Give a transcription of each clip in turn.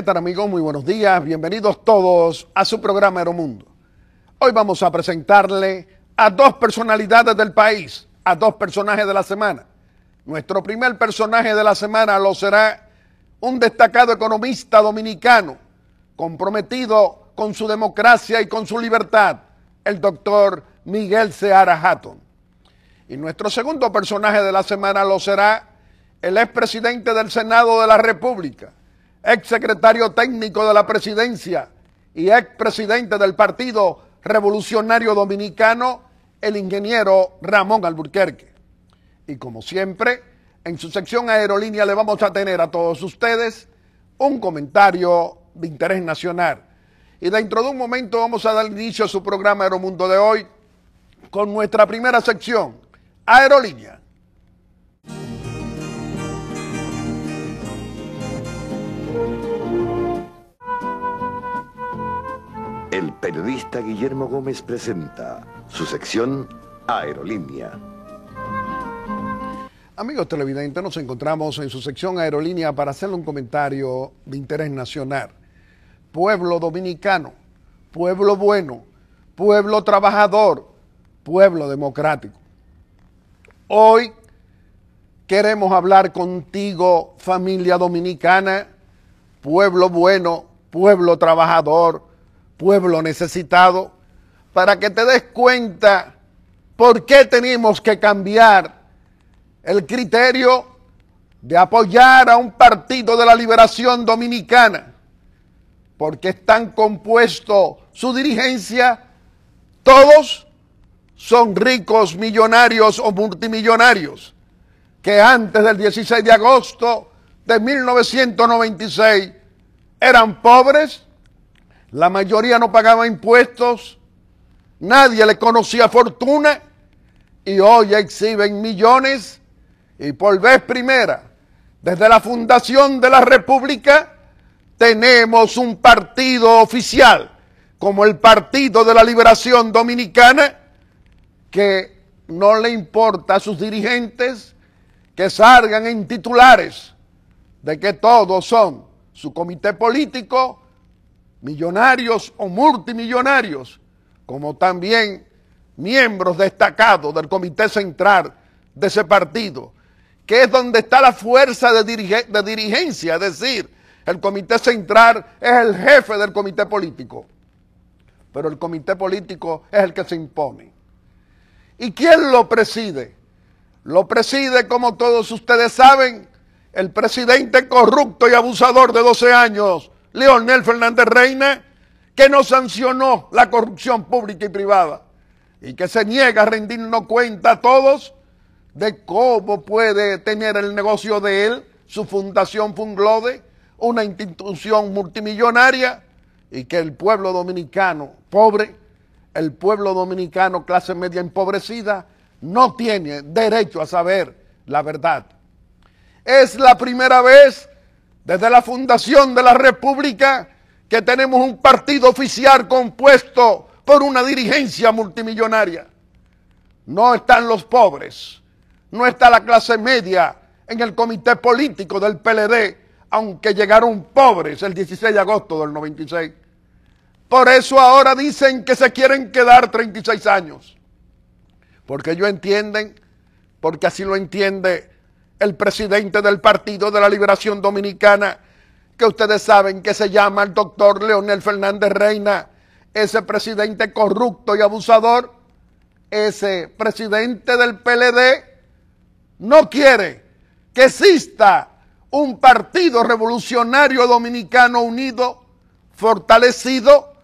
¿Qué tal amigos? Muy buenos días, bienvenidos todos a su programa Aeromundo. Hoy vamos a presentarle a dos personalidades del país, a dos personajes de la semana. Nuestro primer personaje de la semana lo será un destacado economista dominicano, comprometido con su democracia y con su libertad, el doctor Miguel Seara Hatton. Y nuestro segundo personaje de la semana lo será el expresidente del Senado de la República, ex secretario técnico de la presidencia y ex presidente del Partido Revolucionario Dominicano, el ingeniero Ramón Alburquerque. Y como siempre, en su sección aerolínea le vamos a tener a todos ustedes un comentario de interés nacional. Y dentro de un momento vamos a dar inicio a su programa Aeromundo de hoy con nuestra primera sección, Aerolínea. periodista Guillermo Gómez presenta su sección Aerolínea. Amigos televidentes, nos encontramos en su sección Aerolínea para hacerle un comentario de interés nacional. Pueblo dominicano, pueblo bueno, pueblo trabajador, pueblo democrático. Hoy queremos hablar contigo, familia dominicana, pueblo bueno, pueblo trabajador, pueblo necesitado, para que te des cuenta por qué tenemos que cambiar el criterio de apoyar a un partido de la liberación dominicana, porque están compuesto su dirigencia, todos son ricos, millonarios o multimillonarios, que antes del 16 de agosto de 1996 eran pobres la mayoría no pagaba impuestos, nadie le conocía fortuna y hoy exhiben millones y por vez primera, desde la fundación de la República, tenemos un partido oficial como el Partido de la Liberación Dominicana que no le importa a sus dirigentes que salgan en titulares de que todos son su comité político, millonarios o multimillonarios, como también miembros destacados del Comité Central de ese partido, que es donde está la fuerza de, dirigencia, es decir, el Comité Central es el jefe del Comité Político, pero el Comité Político es el que se impone. ¿Y quién lo preside? Lo preside, como todos ustedes saben, el presidente corrupto y abusador de 12 años, Leonel Fernández Reina, que no sancionó la corrupción pública y privada y que se niega a rendirnos cuenta a todos de cómo puede tener el negocio de él, su fundación Funglode, una institución multimillonaria y que el pueblo dominicano pobre, el pueblo dominicano clase media empobrecida, no tiene derecho a saber la verdad. Es la primera vez desde la fundación de la República, que tenemos un partido oficial compuesto por una dirigencia multimillonaria. No están los pobres, no está la clase media en el comité político del PLD, aunque llegaron pobres el 16 de agosto del 96. Por eso ahora dicen que se quieren quedar 36 años. Porque ellos entienden, porque así lo entiende el presidente del Partido de la Liberación Dominicana, que ustedes saben que se llama el doctor Leonel Fernández Reina, ese presidente corrupto y abusador, ese presidente del PLD, no quiere que exista un partido revolucionario dominicano unido, fortalecido,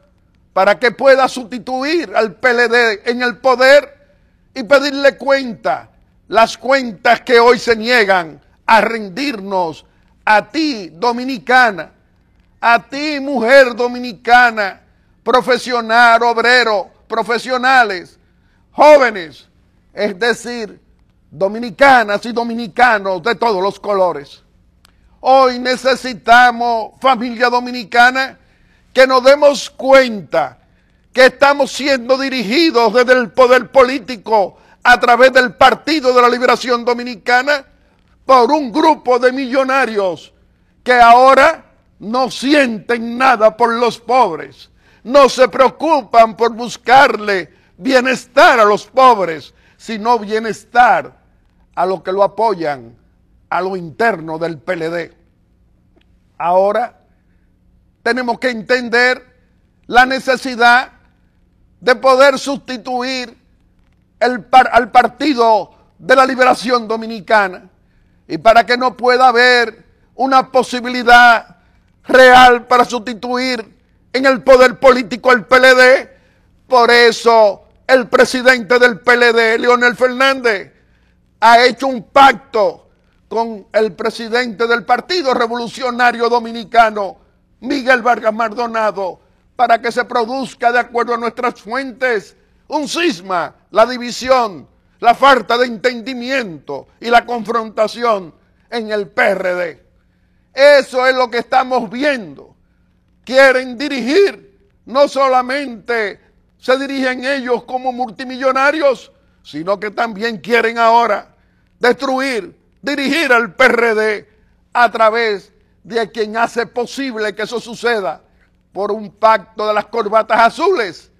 para que pueda sustituir al PLD en el poder y pedirle cuenta las cuentas que hoy se niegan a rendirnos a ti, dominicana, a ti, mujer dominicana, profesional, obrero, profesionales, jóvenes, es decir, dominicanas y dominicanos de todos los colores. Hoy necesitamos, familia dominicana, que nos demos cuenta que estamos siendo dirigidos desde el poder político a través del Partido de la Liberación Dominicana por un grupo de millonarios que ahora no sienten nada por los pobres, no se preocupan por buscarle bienestar a los pobres, sino bienestar a los que lo apoyan, a lo interno del PLD. Ahora tenemos que entender la necesidad de poder sustituir al Partido de la Liberación Dominicana y para que no pueda haber una posibilidad real para sustituir en el poder político al PLD. Por eso el presidente del PLD, Leonel Fernández, ha hecho un pacto con el presidente del Partido Revolucionario Dominicano, Miguel Vargas Maldonado, para que se produzca, de acuerdo a nuestras fuentes, un cisma, la división, la falta de entendimiento y la confrontación en el PRD. Eso es lo que estamos viendo. Quieren dirigir, no solamente se dirigen ellos como multimillonarios, sino que también quieren ahora destruir, dirigir al PRD a través de quien hace posible que eso suceda por un pacto de las corbatas azules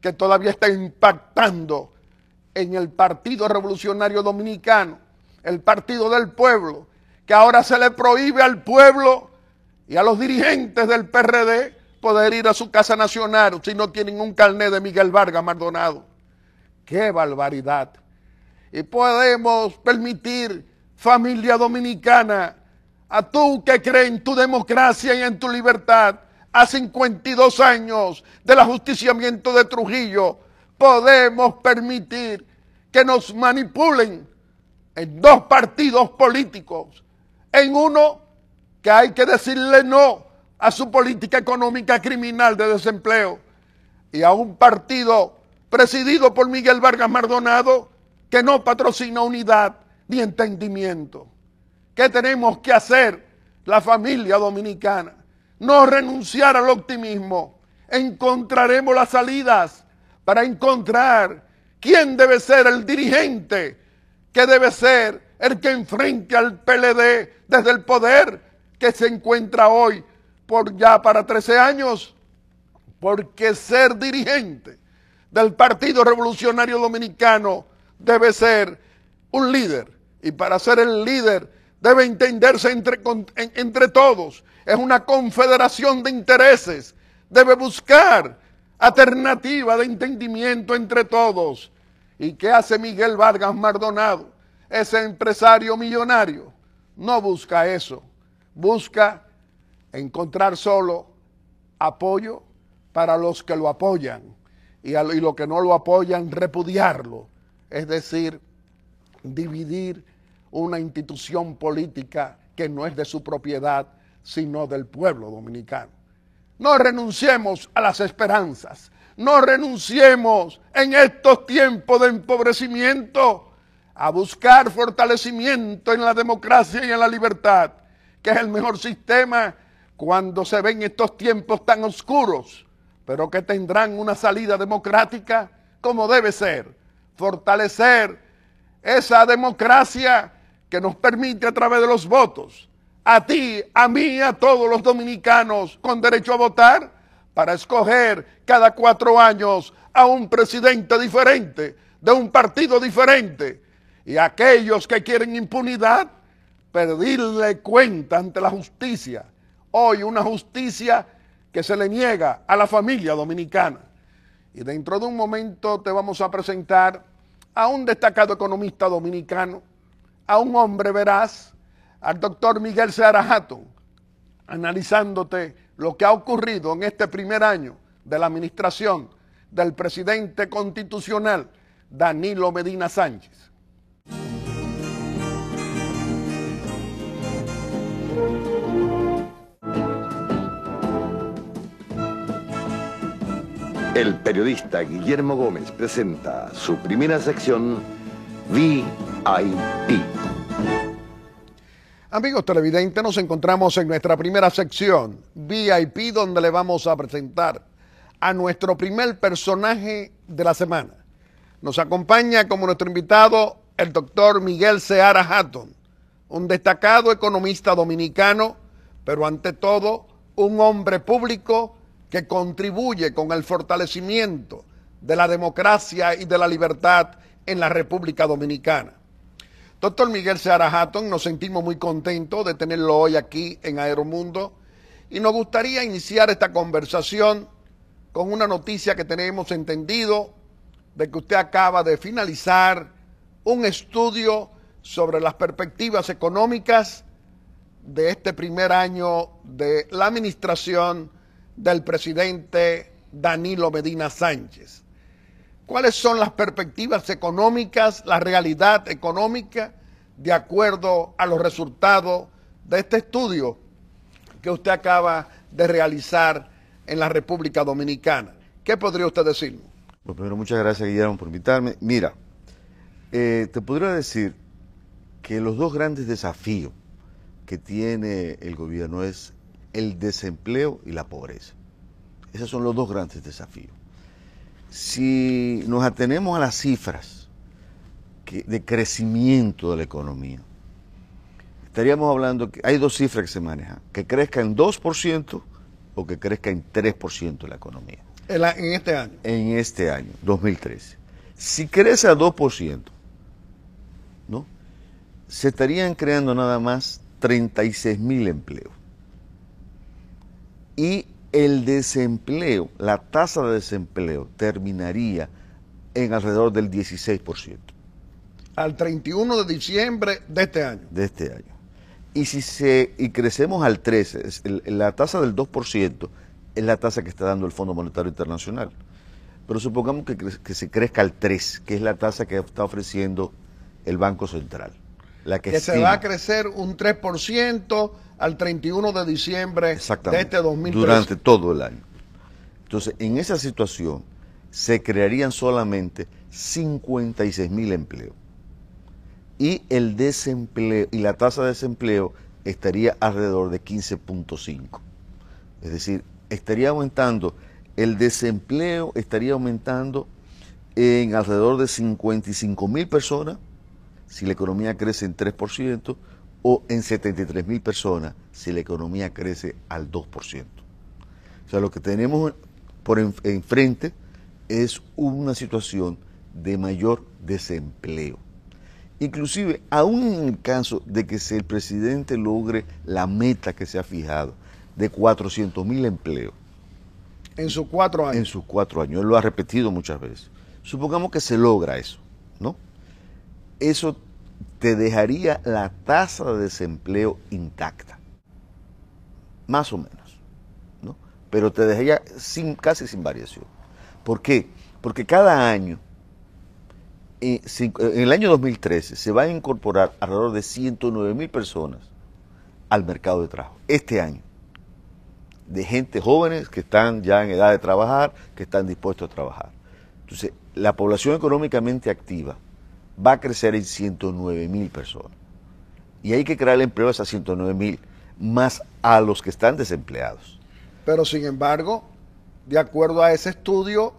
que todavía está impactando en el Partido Revolucionario Dominicano, el Partido del Pueblo, que ahora se le prohíbe al pueblo y a los dirigentes del PRD poder ir a su casa nacional si no tienen un carnet de Miguel Vargas Maldonado. ¡Qué barbaridad! Y podemos permitir, familia dominicana, a tú que crees en tu democracia y en tu libertad, a 52 años del ajusticiamiento de Trujillo, podemos permitir que nos manipulen en dos partidos políticos, en uno que hay que decirle no a su política económica criminal de desempleo y a un partido presidido por Miguel Vargas Mardonado que no patrocina unidad ni entendimiento. ¿Qué tenemos que hacer la familia dominicana? no renunciar al optimismo. Encontraremos las salidas para encontrar quién debe ser el dirigente, que debe ser el que enfrente al PLD desde el poder que se encuentra hoy por ya para 13 años, porque ser dirigente del Partido Revolucionario Dominicano debe ser un líder. Y para ser el líder debe entenderse entre, entre todos es una confederación de intereses. Debe buscar alternativa de entendimiento entre todos. ¿Y qué hace Miguel Vargas Mardonado, ese empresario millonario? No busca eso, busca encontrar solo apoyo para los que lo apoyan y, los que no lo apoyan repudiarlo, es decir, dividir una institución política que no es de su propiedad sino del pueblo dominicano. No renunciemos a las esperanzas, no renunciemos en estos tiempos de empobrecimiento a buscar fortalecimiento en la democracia y en la libertad, que es el mejor sistema cuando se ven estos tiempos tan oscuros, pero que tendrán una salida democrática como debe ser. Fortalecer esa democracia que nos permite a través de los votos a ti, a mí, a todos los dominicanos con derecho a votar para escoger cada cuatro años a un presidente diferente, de un partido diferente. Y aquellos que quieren impunidad, pedirle cuenta ante la justicia. Hoy una justicia que se le niega a la familia dominicana. Y dentro de un momento te vamos a presentar a un destacado economista dominicano, a un hombre veraz, al doctor Miguel Sarajato, analizándote lo que ha ocurrido en este primer año de la administración del presidente constitucional Danilo Medina Sánchez. El periodista Guillermo Gómez presenta su primera sección VIP. Amigos televidentes, nos encontramos en nuestra primera sección, VIP, donde le vamos a presentar a nuestro primer personaje de la semana. Nos acompaña como nuestro invitado el doctor Miguel Seara Hatton, un destacado economista dominicano, pero ante todo un hombre público que contribuye con el fortalecimiento de la democracia y de la libertad en la República Dominicana. Doctor Miguel Seara Hatton, nos sentimos muy contentos de tenerlo hoy aquí en Aeromundo y nos gustaría iniciar esta conversación con una noticia que tenemos entendido de que usted acaba de finalizar un estudio sobre las perspectivas económicas de este primer año de la administración del presidente Danilo Medina Sánchez cuáles son las perspectivas económicas, la realidad económica, de acuerdo a los resultados de este estudio que usted acaba de realizar en la República Dominicana. ¿Qué podría usted decirnos? Pues primero, muchas gracias, Guillermo, por invitarme. Mira, eh, te podría decir que los dos grandes desafíos que tiene el gobierno es el desempleo y la pobreza. Esos son los dos grandes desafíos si nos atenemos a las cifras de crecimiento de la economía, estaríamos hablando que hay dos cifras que se manejan, que crezca en 2% o que crezca en 3% la economía. en este año. En este año, 2013. Si crece a 2%, ¿no? Se estarían creando nada más 36 mil empleos. Y el desempleo, la tasa de desempleo terminaría en alrededor del 16%. Al 31 de diciembre de este año. De este año. Y si se, crecemos al 13, la tasa del 2% es la tasa que está dando el Fondo Monetario Internacional. Pero supongamos que se crezca al 3, que es la tasa que está ofreciendo el Banco Central que, se va a crecer un 3% al 31 de diciembre de este 2013. Durante todo el año. Entonces, en esa situación se crearían solamente 56 mil empleos. Y el desempleo, y la tasa de desempleo estaría alrededor de 15.5. Es decir, estaría aumentando, el desempleo estaría aumentando en alrededor de 55 mil personas si la economía crece en 3% o en 73 mil personas si la economía crece al 2%. O sea, lo que tenemos por enfrente es una situación de mayor desempleo. Inclusive, aún en el caso de que el presidente logre la meta que se ha fijado de 400.000 mil empleos. En sus cuatro años. En sus cuatro años. Él lo ha repetido muchas veces. Supongamos que se logra eso, ¿no? eso te dejaría la tasa de desempleo intacta. Más o menos. ¿no? Pero te dejaría sin, casi sin variación. ¿Por qué? Porque cada año, eh, eh, en el año 2013, se van a incorporar alrededor de 109 mil personas al mercado de trabajo. Este año. De gente jóvenes que están ya en edad de trabajar, que están dispuestos a trabajar. Entonces, la población económicamente activa va a crecer en 109 mil personas. Y hay que crear empleo a esas 109 mil, más a los que están desempleados. Pero sin embargo, de acuerdo a ese estudio,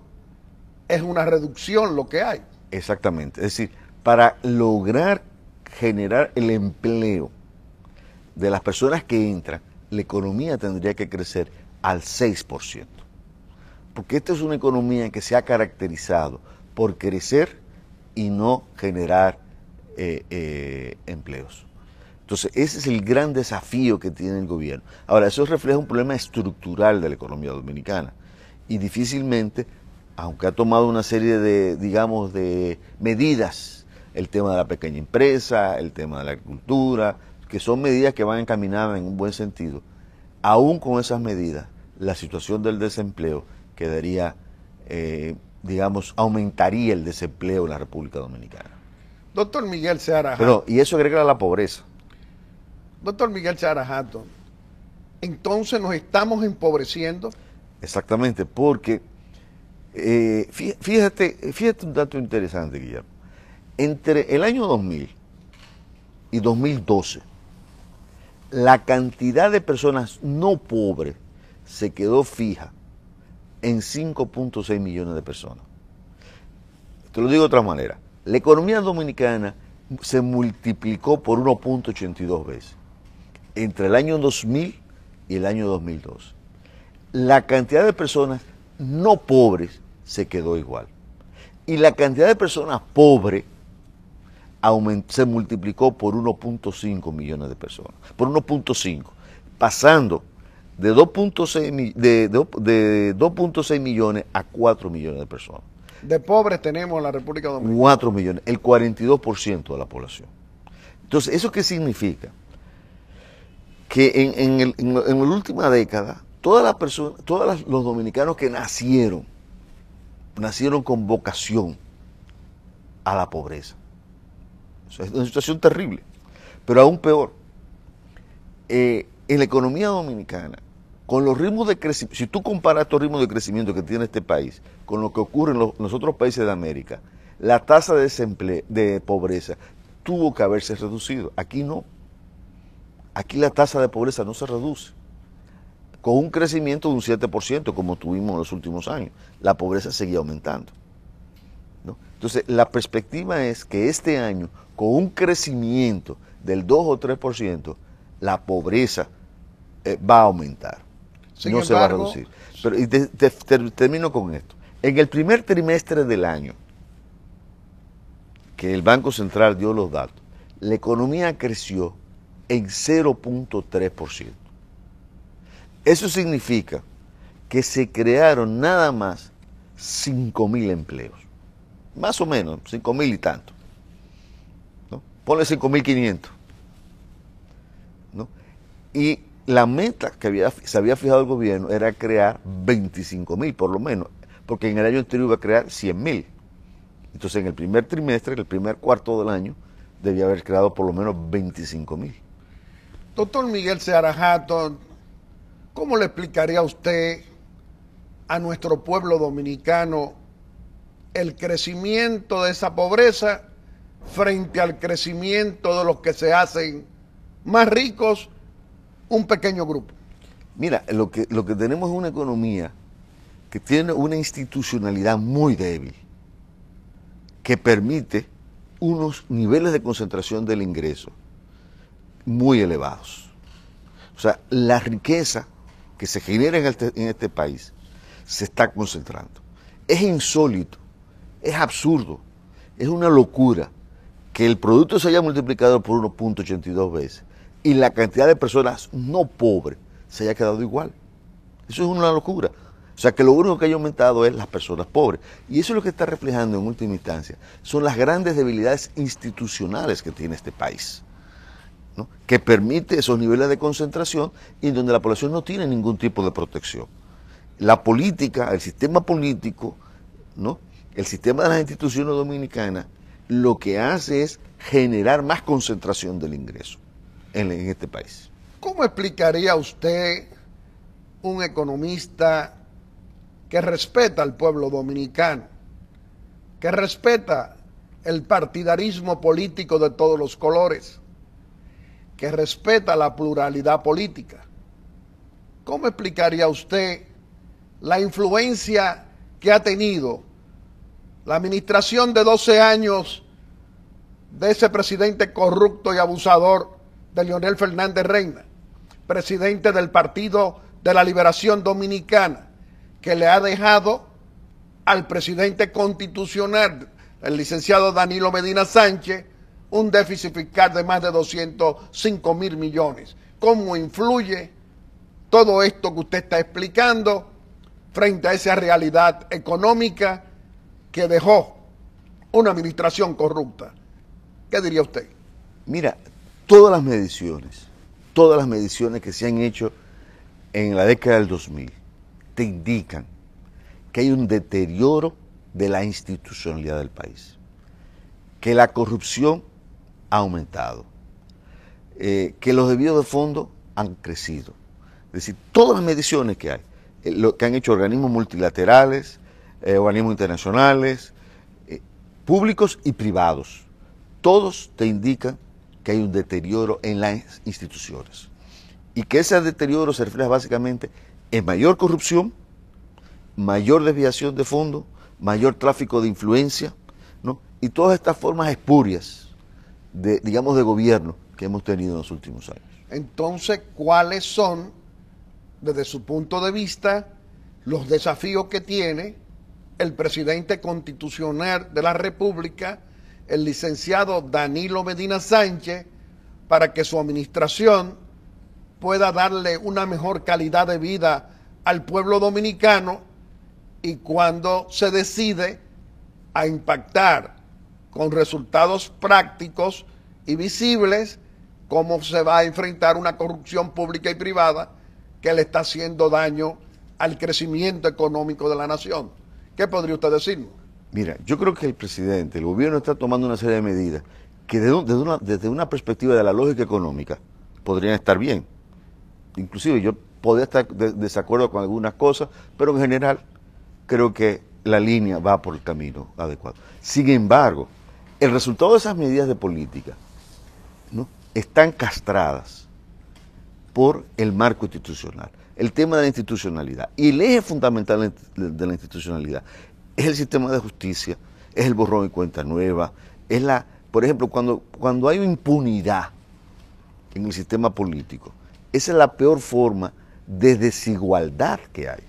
es una reducción lo que hay. Exactamente. Es decir, para lograr generar el empleo de las personas que entran, la economía tendría que crecer al 6%. Porque esta es una economía que se ha caracterizado por crecer y no generar eh, eh, empleos. Entonces, ese es el gran desafío que tiene el gobierno. Ahora, eso refleja un problema estructural de la economía dominicana y difícilmente, aunque ha tomado una serie de, digamos, de medidas, el tema de la pequeña empresa, el tema de la agricultura, que son medidas que van encaminadas en un buen sentido, aún con esas medidas, la situación del desempleo quedaría eh, digamos, aumentaría el desempleo en la República Dominicana. Doctor Miguel Seara Pero, y eso agrega la pobreza. Doctor Miguel Seara entonces nos estamos empobreciendo. Exactamente, porque eh, fíjate, fíjate un dato interesante, Guillermo. Entre el año 2000 y 2012, la cantidad de personas no pobres se quedó fija en 5.6 millones de personas. Te lo digo de otra manera. La economía dominicana se multiplicó por 1.82 veces entre el año 2000 y el año 2002. La cantidad de personas no pobres se quedó igual. Y la cantidad de personas pobres se multiplicó por 1.5 millones de personas, por 1.5, pasando de 2.6 de, millones a 4 millones de personas. De pobres tenemos en la República Dominicana. 4 millones, el 42% de la población. Entonces, ¿eso qué significa? Que en, la última década, todas las personas, todos los dominicanos que nacieron, nacieron con vocación a la pobreza. es una situación terrible, pero aún peor. Eh, en la economía dominicana, con los ritmos de crecimiento, si tú comparas estos ritmos de crecimiento que tiene este país con lo que ocurre en los, otros países de América, la tasa de, desempleo, de pobreza tuvo que haberse reducido. Aquí no. Aquí la tasa de pobreza no se reduce. Con un crecimiento de un 7%, como tuvimos en los últimos años, la pobreza seguía aumentando. Entonces, la perspectiva es que este año, con un crecimiento del 2 o 3%, la pobreza eh, va a aumentar no se va a reducir. Pero y termino con esto. En el primer trimestre del año, que el Banco Central dio los datos, la economía creció en 0.3%. Eso significa que se crearon nada más 5.000 empleos. Más o menos, 5.000 y tanto. Ponle 5.500. ¿no? Y la meta que se había fijado el gobierno era crear 25 mil, por lo menos, porque en el año anterior iba a crear 100 mil. Entonces, en el primer trimestre, en el primer cuarto del año, debía haber creado por lo menos 25 mil. Doctor Miguel Seara ¿cómo le explicaría a usted a nuestro pueblo dominicano el crecimiento de esa pobreza frente al crecimiento de los que se hacen más ricos un pequeño grupo. Mira, lo que, lo que tenemos es una economía que tiene una institucionalidad muy débil, que permite unos niveles de concentración del ingreso muy elevados. O sea, la riqueza que se genera en este, en este país se está concentrando. Es insólito, es absurdo, es una locura que el producto se haya multiplicado por 1.82 veces y la cantidad de personas no pobres se haya quedado igual. Eso es una locura. O sea que lo único que haya aumentado es las personas pobres. Y eso es lo que está reflejando en última instancia. Son las grandes debilidades institucionales que tiene este país. que permite esos niveles de concentración y donde la población no tiene ningún tipo de protección. La política, el sistema político, ¿no? el sistema de las instituciones dominicanas, lo que hace es generar más concentración del ingreso en, este país. ¿Cómo explicaría usted un economista que respeta al pueblo dominicano, que respeta el partidarismo político de todos los colores, que respeta la pluralidad política. ¿Cómo explicaría usted la influencia que ha tenido la administración de 12 años de ese presidente corrupto y abusador Leonel Fernández Reina, presidente del Partido de la Liberación Dominicana, que le ha dejado al presidente constitucional, el licenciado Danilo Medina Sánchez, un déficit fiscal de más de 205 mil millones. ¿Cómo influye todo esto que usted está explicando frente a esa realidad económica que dejó una administración corrupta? ¿Qué diría usted? Mira, todas las mediciones, todas las mediciones que se han hecho en la década del 2000, te indican que hay un deterioro de la institucionalidad del país, que la corrupción ha aumentado, eh, que los debidos de fondo han crecido. Es decir, todas las mediciones que hay, eh, lo que han hecho organismos multilaterales, eh, organismos internacionales, públicos y privados, todos te indican que hay un deterioro en las instituciones y que ese deterioro se refleja básicamente en mayor corrupción, mayor desviación de fondos, mayor tráfico de influencia ¿no? y todas estas formas espurias de, digamos, de gobierno que hemos tenido en los últimos años. Entonces, ¿cuáles son, desde su punto de vista, los desafíos que tiene el presidente constitucional de la República el licenciado Danilo Medina Sánchez para que su administración pueda darle una mejor calidad de vida al pueblo dominicano y cuando se decide a impactar con resultados prácticos y visibles cómo se va a enfrentar una corrupción pública y privada que le está haciendo daño al crecimiento económico de la nación. ¿Qué podría usted decirnos? Mira, yo creo que el presidente, el gobierno está tomando una serie de medidas que desde una, perspectiva de la lógica económica podrían estar bien. Inclusive yo podría estar de desacuerdo con algunas cosas, pero en general creo que la línea va por el camino adecuado. Sin embargo, el resultado de esas medidas de política están castradas por el marco institucional, el tema de la institucionalidad. Y el eje fundamental de la institucionalidad es el sistema de justicia, es el borrón y cuenta nueva, es la, por ejemplo, cuando, cuando hay impunidad en el sistema político, esa es la peor forma de desigualdad que hay.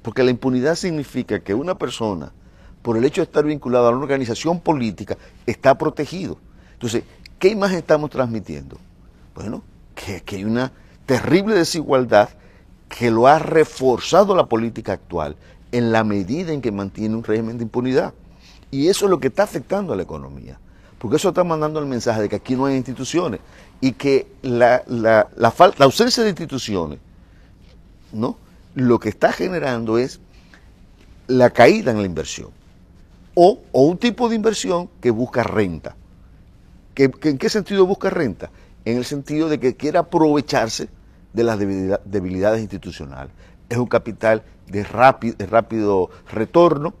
Porque la impunidad significa que una persona, por el hecho de estar vinculada a una organización política, está protegido. Entonces, ¿qué más estamos transmitiendo? Bueno, que, que hay una terrible desigualdad que lo ha reforzado la política actual en la medida en que mantiene un régimen de impunidad. Y eso es lo que está afectando a la economía, porque eso está mandando el mensaje de que aquí no hay instituciones y que la, la, la, ausencia de instituciones ¿no? lo que está generando es la caída en la inversión o, un tipo de inversión que busca renta. ¿Que, en qué sentido busca renta? En el sentido de que quiere aprovecharse de las debilidades institucionales es un capital de rápido, retorno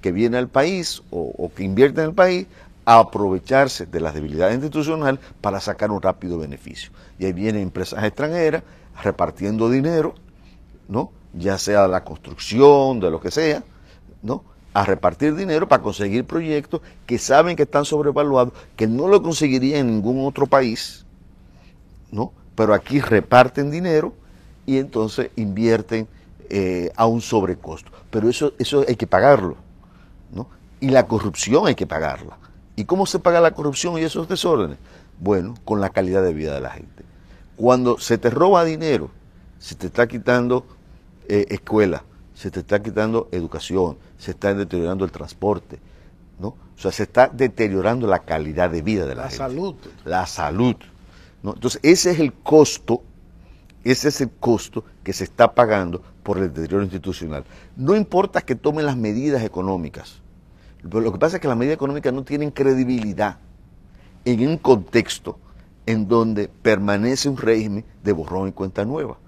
que viene al país o, que invierte en el país a aprovecharse de las debilidades institucionales para sacar un rápido beneficio. Y ahí vienen empresas extranjeras repartiendo dinero, ¿no? ya sea de la construcción, de lo que sea, ¿no? a repartir dinero para conseguir proyectos que saben que están sobrevaluados, que no lo conseguirían en ningún otro país, ¿no? pero aquí reparten dinero y entonces invierten eh, a un sobrecosto. Pero eso, eso hay que pagarlo. ¿no? Y la corrupción hay que pagarla. ¿Y cómo se paga la corrupción y esos desórdenes? Bueno, con la calidad de vida de la gente. Cuando se te roba dinero, se te está quitando eh, escuela, se te está quitando educación, se está deteriorando el transporte, ¿no? O sea, se está deteriorando la calidad de vida de la, gente. La salud. La salud. Entonces, ese es el costo ese es el costo que se está pagando por el deterioro institucional. No importa que tomen las medidas económicas, lo que pasa es que las medidas económicas no tienen credibilidad en un contexto en donde permanece un régimen de borrón y cuenta nueva,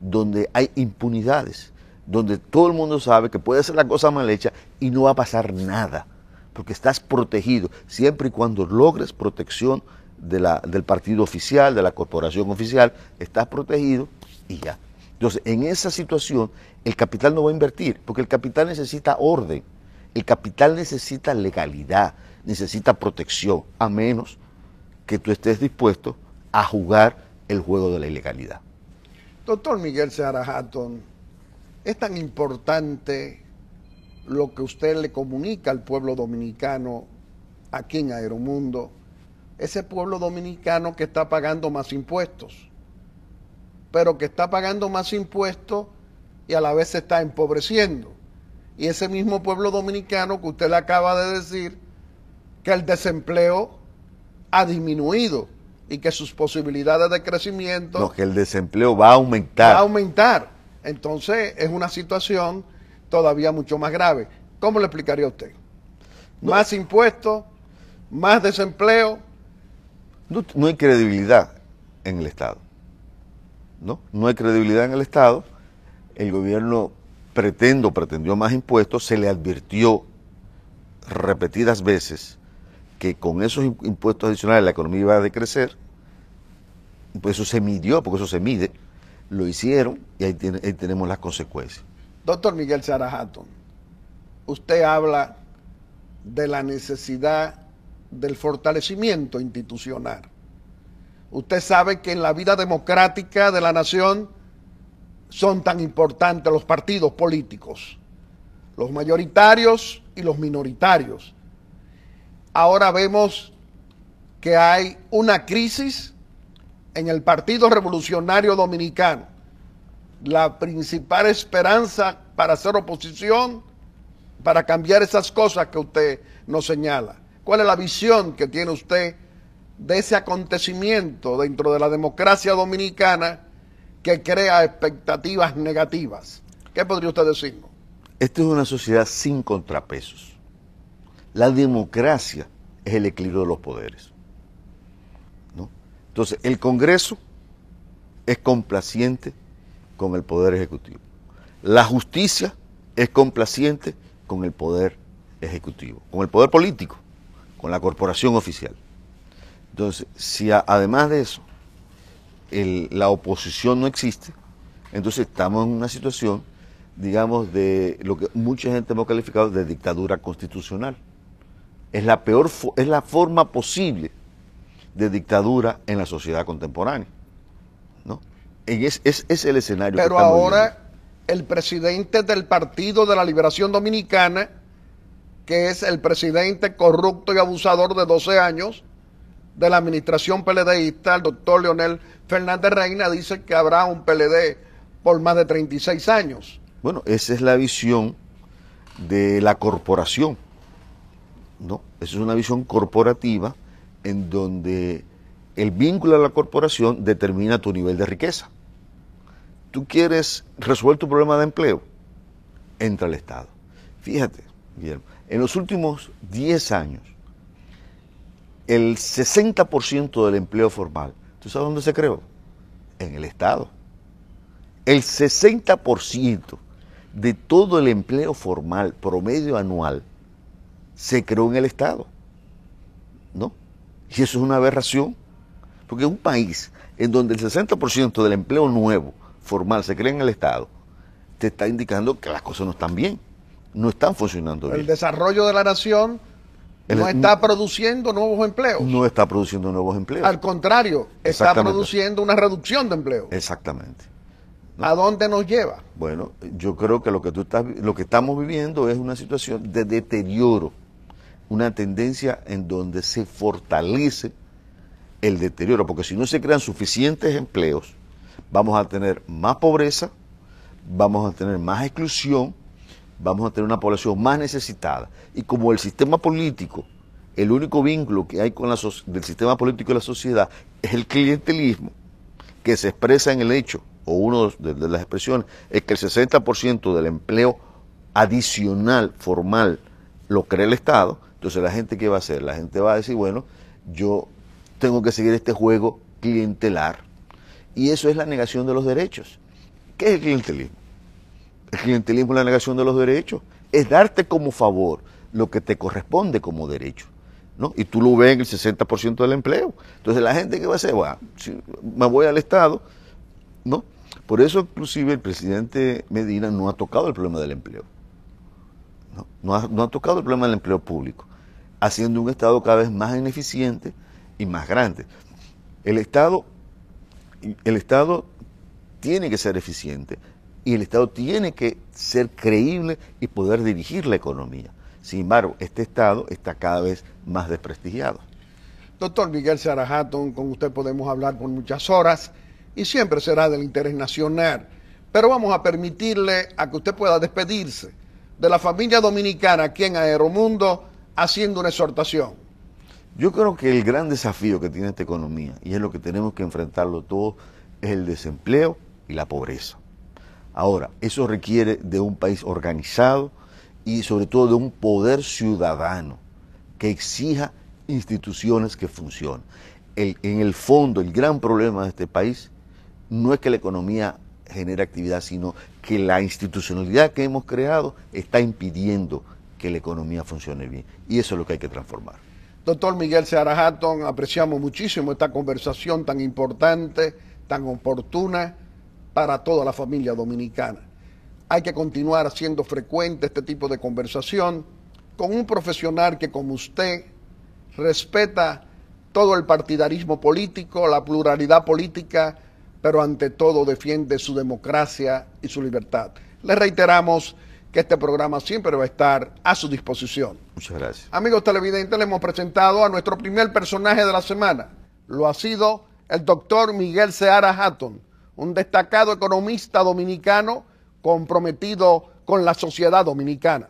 donde hay impunidades, donde todo el mundo sabe que puede ser la cosa mal hecha y no va a pasar nada, porque estás protegido siempre y cuando logres protección del partido oficial, de la corporación oficial, estás protegido y ya. Entonces, en esa situación, el capital no va a invertir, porque el capital necesita orden, el capital necesita legalidad, necesita protección, a menos que tú estés dispuesto a jugar el juego de la ilegalidad. Doctor Miguel Seara es tan importante lo que usted le comunica al pueblo dominicano aquí en Aeromundo ese pueblo dominicano que está pagando más impuestos, pero que está pagando más impuestos y a la vez se está empobreciendo. Y ese mismo pueblo dominicano que usted le acaba de decir que el desempleo ha disminuido y que sus posibilidades de crecimiento... No, que el desempleo va a aumentar. Va a aumentar. Entonces es una situación todavía mucho más grave. ¿Cómo le explicaría a usted? Más impuestos, más desempleo, no, hay credibilidad en el Estado. ¿no? no hay credibilidad en el Estado. El gobierno pretendo, pretendió más impuestos, se le advirtió repetidas veces que con esos impuestos adicionales la economía iba a decrecer, pues eso se midió, porque eso se mide, lo hicieron y ahí, ahí tenemos las consecuencias. Doctor Miguel Sarajato, usted habla de la necesidad del fortalecimiento institucional. Usted sabe que en la vida democrática de la nación son tan importantes los partidos políticos, los mayoritarios y los minoritarios. Ahora vemos que hay una crisis en el Partido Revolucionario Dominicano. La principal esperanza para hacer oposición, para cambiar esas cosas que usted nos señala. ¿Cuál es la visión que tiene usted de ese acontecimiento dentro de la democracia dominicana que crea expectativas negativas? ¿Qué podría usted decirnos? Esta es una sociedad sin contrapesos. La democracia es el equilibrio de los poderes. Entonces, el Congreso es complaciente con el Poder Ejecutivo. La justicia es complaciente con el Poder Ejecutivo, con el Poder Político la corporación oficial. Entonces, si además de eso la oposición no existe, entonces estamos en una situación, digamos, de lo que mucha gente hemos calificado de dictadura constitucional. Es la peor, es la forma posible de dictadura en la sociedad contemporánea. ¿no? Y es, es, el escenario. Pero ahora el presidente del Partido de la Liberación Dominicana que es el presidente corrupto y abusador de 12 años de la administración PLDista, el doctor Leonel Fernández Reina, dice que habrá un PLD por más de 36 años. Bueno, esa es la visión de la corporación, ¿no? Esa es una visión corporativa en donde el vínculo a la corporación determina tu nivel de riqueza. Tú quieres resolver tu problema de empleo, entra al Estado. Fíjate, Guillermo, en los últimos 10 años, el 60% del empleo formal, ¿tú sabes dónde se creó? En el Estado. El 60% de todo el empleo formal promedio anual se creó en el Estado. ¿No? Y eso es una aberración. Porque un país en donde el 60% del empleo nuevo formal se crea en el Estado, te está indicando que las cosas no están bien no están funcionando bien. El desarrollo de la nación no está produciendo nuevos empleos. No está produciendo nuevos empleos. Al contrario, está produciendo una reducción de empleo. Exactamente. ¿A dónde nos lleva? Bueno, yo creo que lo que tú estás, lo que estamos viviendo es una situación de deterioro, una tendencia en donde se fortalece el deterioro, porque si no se crean suficientes empleos, vamos a tener más pobreza, vamos a tener más exclusión, vamos a tener una población más necesitada. Y como el sistema político, el único vínculo que hay con la del sistema político y la sociedad es el clientelismo, que se expresa en el hecho, o una de, de, las expresiones, es que el 60% del empleo adicional, formal, lo crea el Estado. Entonces la gente qué va a hacer? La gente va a decir, bueno, yo tengo que seguir este juego clientelar. Y eso es la negación de los derechos. ¿Qué es el clientelismo? El clientelismo la negación de los derechos. Es darte como favor lo que te corresponde como derecho. ¿no? Y tú lo ves en el 60% del empleo. Entonces la gente que va a hacer, va, me voy al Estado, ¿no? Por eso inclusive el presidente Medina no ha tocado el problema del empleo. No, ha, no ha tocado el problema del empleo público, haciendo un Estado cada vez más ineficiente y más grande. El Estado, el Estado tiene que ser eficiente, y el Estado tiene que ser creíble y poder dirigir la economía. Sin embargo, este Estado está cada vez más desprestigiado. Doctor Miguel Sarajaton, con usted podemos hablar por muchas horas y siempre será del interés nacional, pero vamos a permitirle a que usted pueda despedirse de la familia dominicana aquí en Aeromundo haciendo una exhortación. Yo creo que el gran desafío que tiene esta economía, y es lo que tenemos que enfrentarlo todos, es el desempleo y la pobreza. Ahora, eso requiere de un país organizado y sobre todo de un poder ciudadano que exija instituciones que funcionen. en el fondo, el gran problema de este país no es que la economía genere actividad, sino que la institucionalidad que hemos creado está impidiendo que la economía funcione bien. Y eso es lo que hay que transformar. Doctor Miguel Seara apreciamos muchísimo esta conversación tan importante, tan oportuna para toda la familia dominicana. Hay que continuar haciendo frecuente este tipo de conversación con un profesional que como usted respeta todo el partidarismo político, la pluralidad política, pero ante todo defiende su democracia y su libertad. Le reiteramos que este programa siempre va a estar a su disposición. Muchas gracias. Amigos televidentes, le hemos presentado a nuestro primer personaje de la semana. Lo ha sido el doctor Miguel Seara Hatton un destacado economista dominicano comprometido con la sociedad dominicana.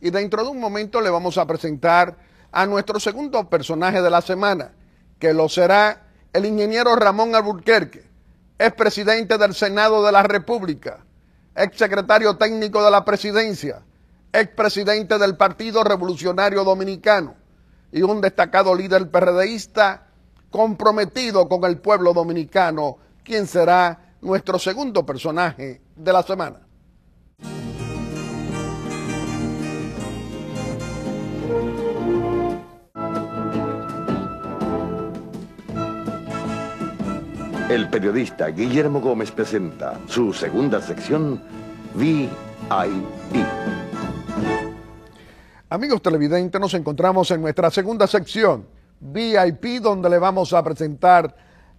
Y dentro de un momento le vamos a presentar a nuestro segundo personaje de la semana, que lo será el ingeniero Ramón Alburquerque, ex presidente del Senado de la República, ex secretario técnico de la presidencia, ex presidente del Partido Revolucionario Dominicano y un destacado líder PRDista comprometido con el pueblo dominicano ¿Quién será nuestro segundo personaje de la semana. El periodista Guillermo Gómez presenta su segunda sección, VIP. E. Amigos televidentes, nos encontramos en nuestra segunda sección, VIP, donde le vamos a presentar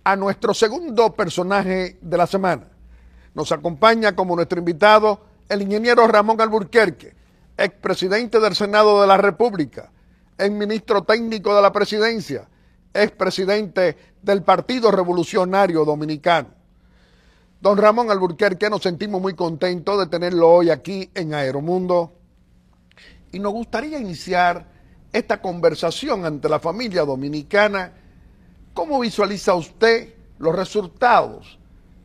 a nuestro segundo personaje de la semana. Nos acompaña como nuestro invitado el ingeniero Ramón Alburquerque, expresidente del Senado de la República, ex ministro técnico de la presidencia, expresidente del Partido Revolucionario Dominicano. Don Ramón Alburquerque, nos sentimos muy contentos de tenerlo hoy aquí en Aeromundo y nos gustaría iniciar esta conversación ante la familia dominicana ¿Cómo visualiza usted los resultados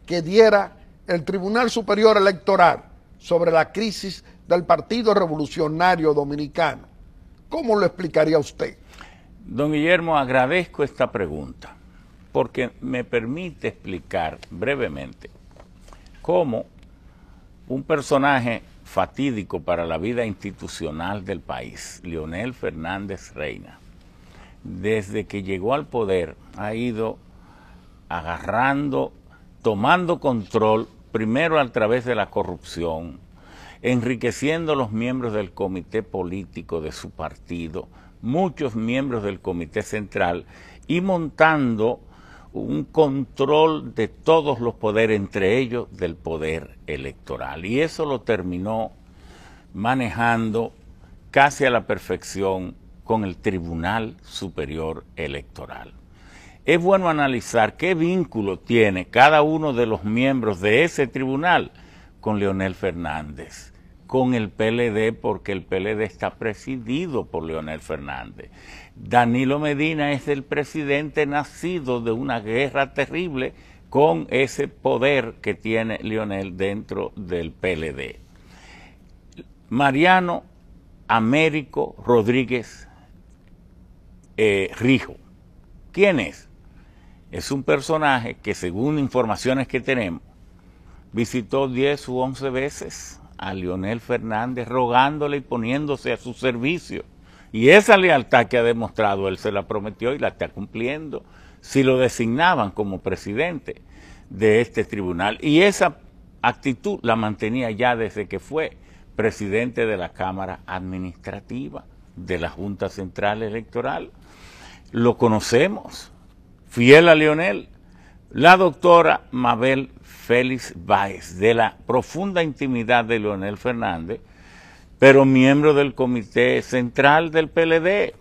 que diera el Tribunal Superior Electoral sobre la crisis del Partido Revolucionario Dominicano? ¿Cómo lo explicaría usted? Don Guillermo, agradezco esta pregunta porque me permite explicar brevemente cómo un personaje fatídico para la vida institucional del país, Leonel Fernández Reina, desde que llegó al poder, ha ido agarrando, tomando control, primero a través de la corrupción, enriqueciendo a los miembros del comité político de su partido, muchos miembros del comité central, y montando un control de todos los poderes, entre ellos del poder electoral. Y eso lo terminó manejando casi a la perfección con el Tribunal Superior Electoral. Es bueno analizar qué vínculo tiene cada uno de los miembros de ese tribunal con Leonel Fernández, con el PLD, porque el PLD está presidido por Leonel Fernández. Danilo Medina es el presidente nacido de una guerra terrible con ese poder que tiene Leonel dentro del PLD. Mariano Américo Rodríguez eh, Rijo. ¿Quién es? Es un personaje que, según informaciones que tenemos, visitó 10 u 11 veces a Leonel Fernández rogándole y poniéndose a su servicio. Y esa lealtad que ha demostrado, él se la prometió y la está cumpliendo. Si lo designaban como presidente de este tribunal. Y esa actitud la mantenía ya desde que fue presidente de la Cámara Administrativa de la Junta Central Electoral lo conocemos, fiel a Lionel, la doctora Mabel Félix Báez, de la profunda intimidad de Leonel Fernández, pero miembro del Comité Central del PLD.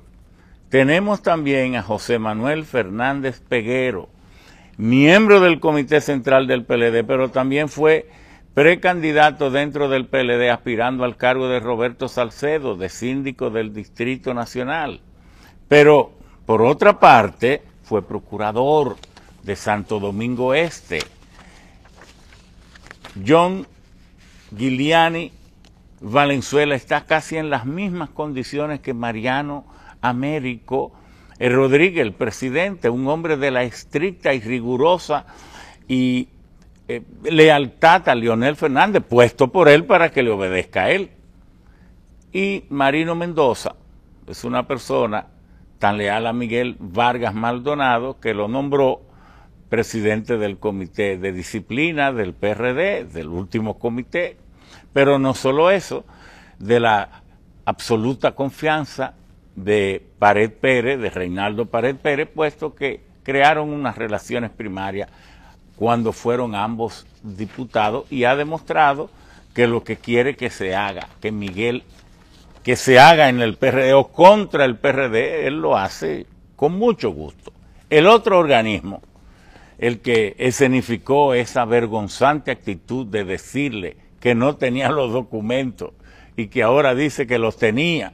Tenemos también a José Manuel Fernández Peguero, miembro del Comité Central del PLD, pero también fue precandidato dentro del PLD aspirando al cargo de Roberto Salcedo, de síndico del Distrito Nacional. Pero por otra parte, fue procurador de Santo Domingo Este. John Giuliani Valenzuela está casi en las mismas condiciones que Mariano Américo e. Rodríguez, el presidente, un hombre de la estricta y rigurosa y eh, lealtad a Leonel Fernández, puesto por él para que le obedezca a él. Y Marino Mendoza es una persona tan leal a Miguel Vargas Maldonado, que lo nombró presidente del comité de disciplina del PRD, del último comité. Pero no solo eso, de la absoluta confianza de Pared Pérez, de Reinaldo Pared Pérez, puesto que crearon unas relaciones primarias cuando fueron ambos diputados y ha demostrado que lo que quiere que se haga, que Miguel que se haga en el PRD o contra el PRD, él lo hace con mucho gusto. El otro organismo, el que escenificó esa vergonzante actitud de decirle que no tenía los documentos y que ahora dice que los tenía,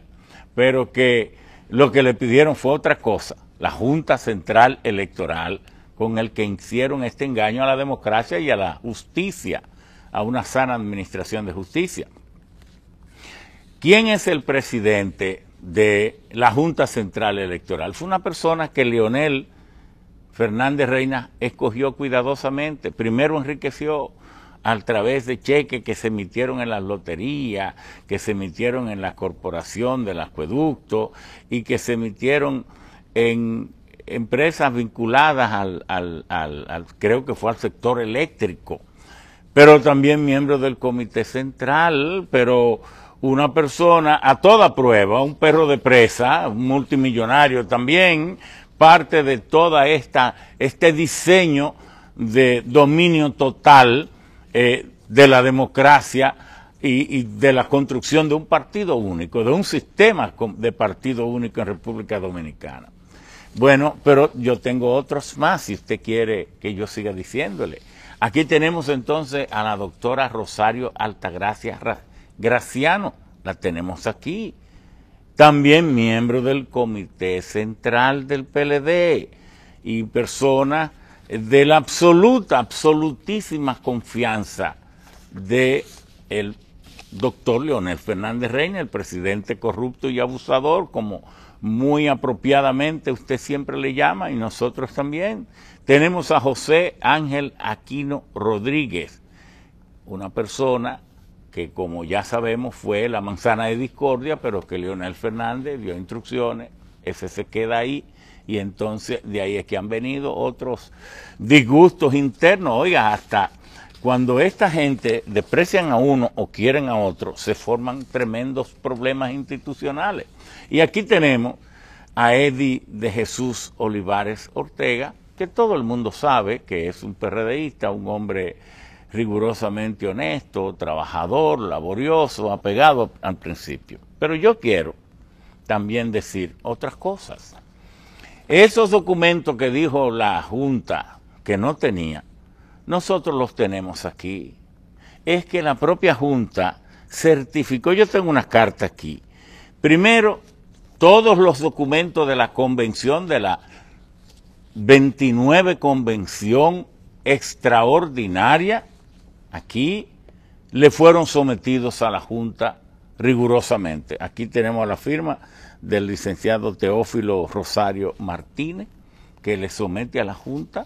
pero que lo que le pidieron fue otra cosa, la Junta Central Electoral, con el que hicieron este engaño a la democracia y a la justicia, a una sana administración de justicia. ¿Quién es el presidente de la Junta Central Electoral? Fue una persona que Leonel Fernández Reina escogió cuidadosamente. Primero enriqueció a través de cheques que se emitieron en las loterías, que se emitieron en la corporación del acueducto y que se emitieron en empresas vinculadas al, creo que fue al sector eléctrico, pero también miembro del comité central, pero una persona a toda prueba, un perro de presa, un multimillonario también, parte de toda esta, este diseño de dominio total eh, de la democracia y, de la construcción de un partido único, de un sistema de partido único en República Dominicana. Bueno, pero yo tengo otros más, si usted quiere que yo siga diciéndole. Aquí tenemos entonces a la doctora Rosario Altagracia Graciano, la tenemos aquí. También miembro del Comité Central del PLD y persona de la absoluta, absolutísima confianza de el doctor Leonel Fernández Reina, el presidente corrupto y abusador, como muy apropiadamente usted siempre le llama y nosotros también. Tenemos a José Ángel Aquino Rodríguez, una persona que como ya sabemos fue la manzana de discordia, pero que Leonel Fernández dio instrucciones, ese se queda ahí, y entonces de ahí es que han venido otros disgustos internos, oiga, hasta cuando esta gente desprecian a uno o quieren a otro, se forman tremendos problemas institucionales. Y aquí tenemos a Eddie de Jesús Olivares Ortega, que todo el mundo sabe que es un PRDista, un hombre rigurosamente honesto, trabajador, laborioso, apegado al principio. Pero yo quiero también decir otras cosas. Esos documentos que dijo la Junta que no tenía, nosotros los tenemos aquí. Es que la propia Junta certificó, yo tengo una carta aquí, primero todos los documentos de la convención, de la 29 convención extraordinaria Aquí le fueron sometidos a la Junta rigurosamente. Aquí tenemos la firma del licenciado Teófilo Rosario Martínez, que le somete a la Junta.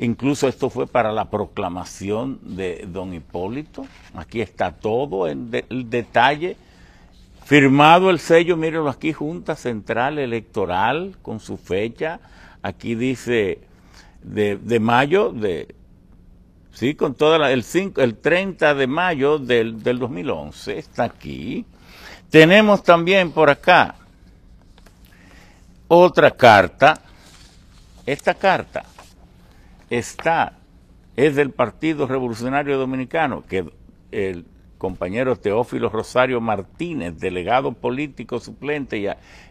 Incluso esto fue para la proclamación de don Hipólito. Aquí está todo en detalle. Firmado el sello, mírenlo aquí, Junta Central Electoral, con su fecha. Aquí dice de mayo de Sí, con toda el, el 30 de mayo del, del 2011, está aquí. Tenemos también por acá otra carta. Esta carta está, es del Partido Revolucionario Dominicano, que el compañero Teófilo Rosario Martínez, delegado político suplente y,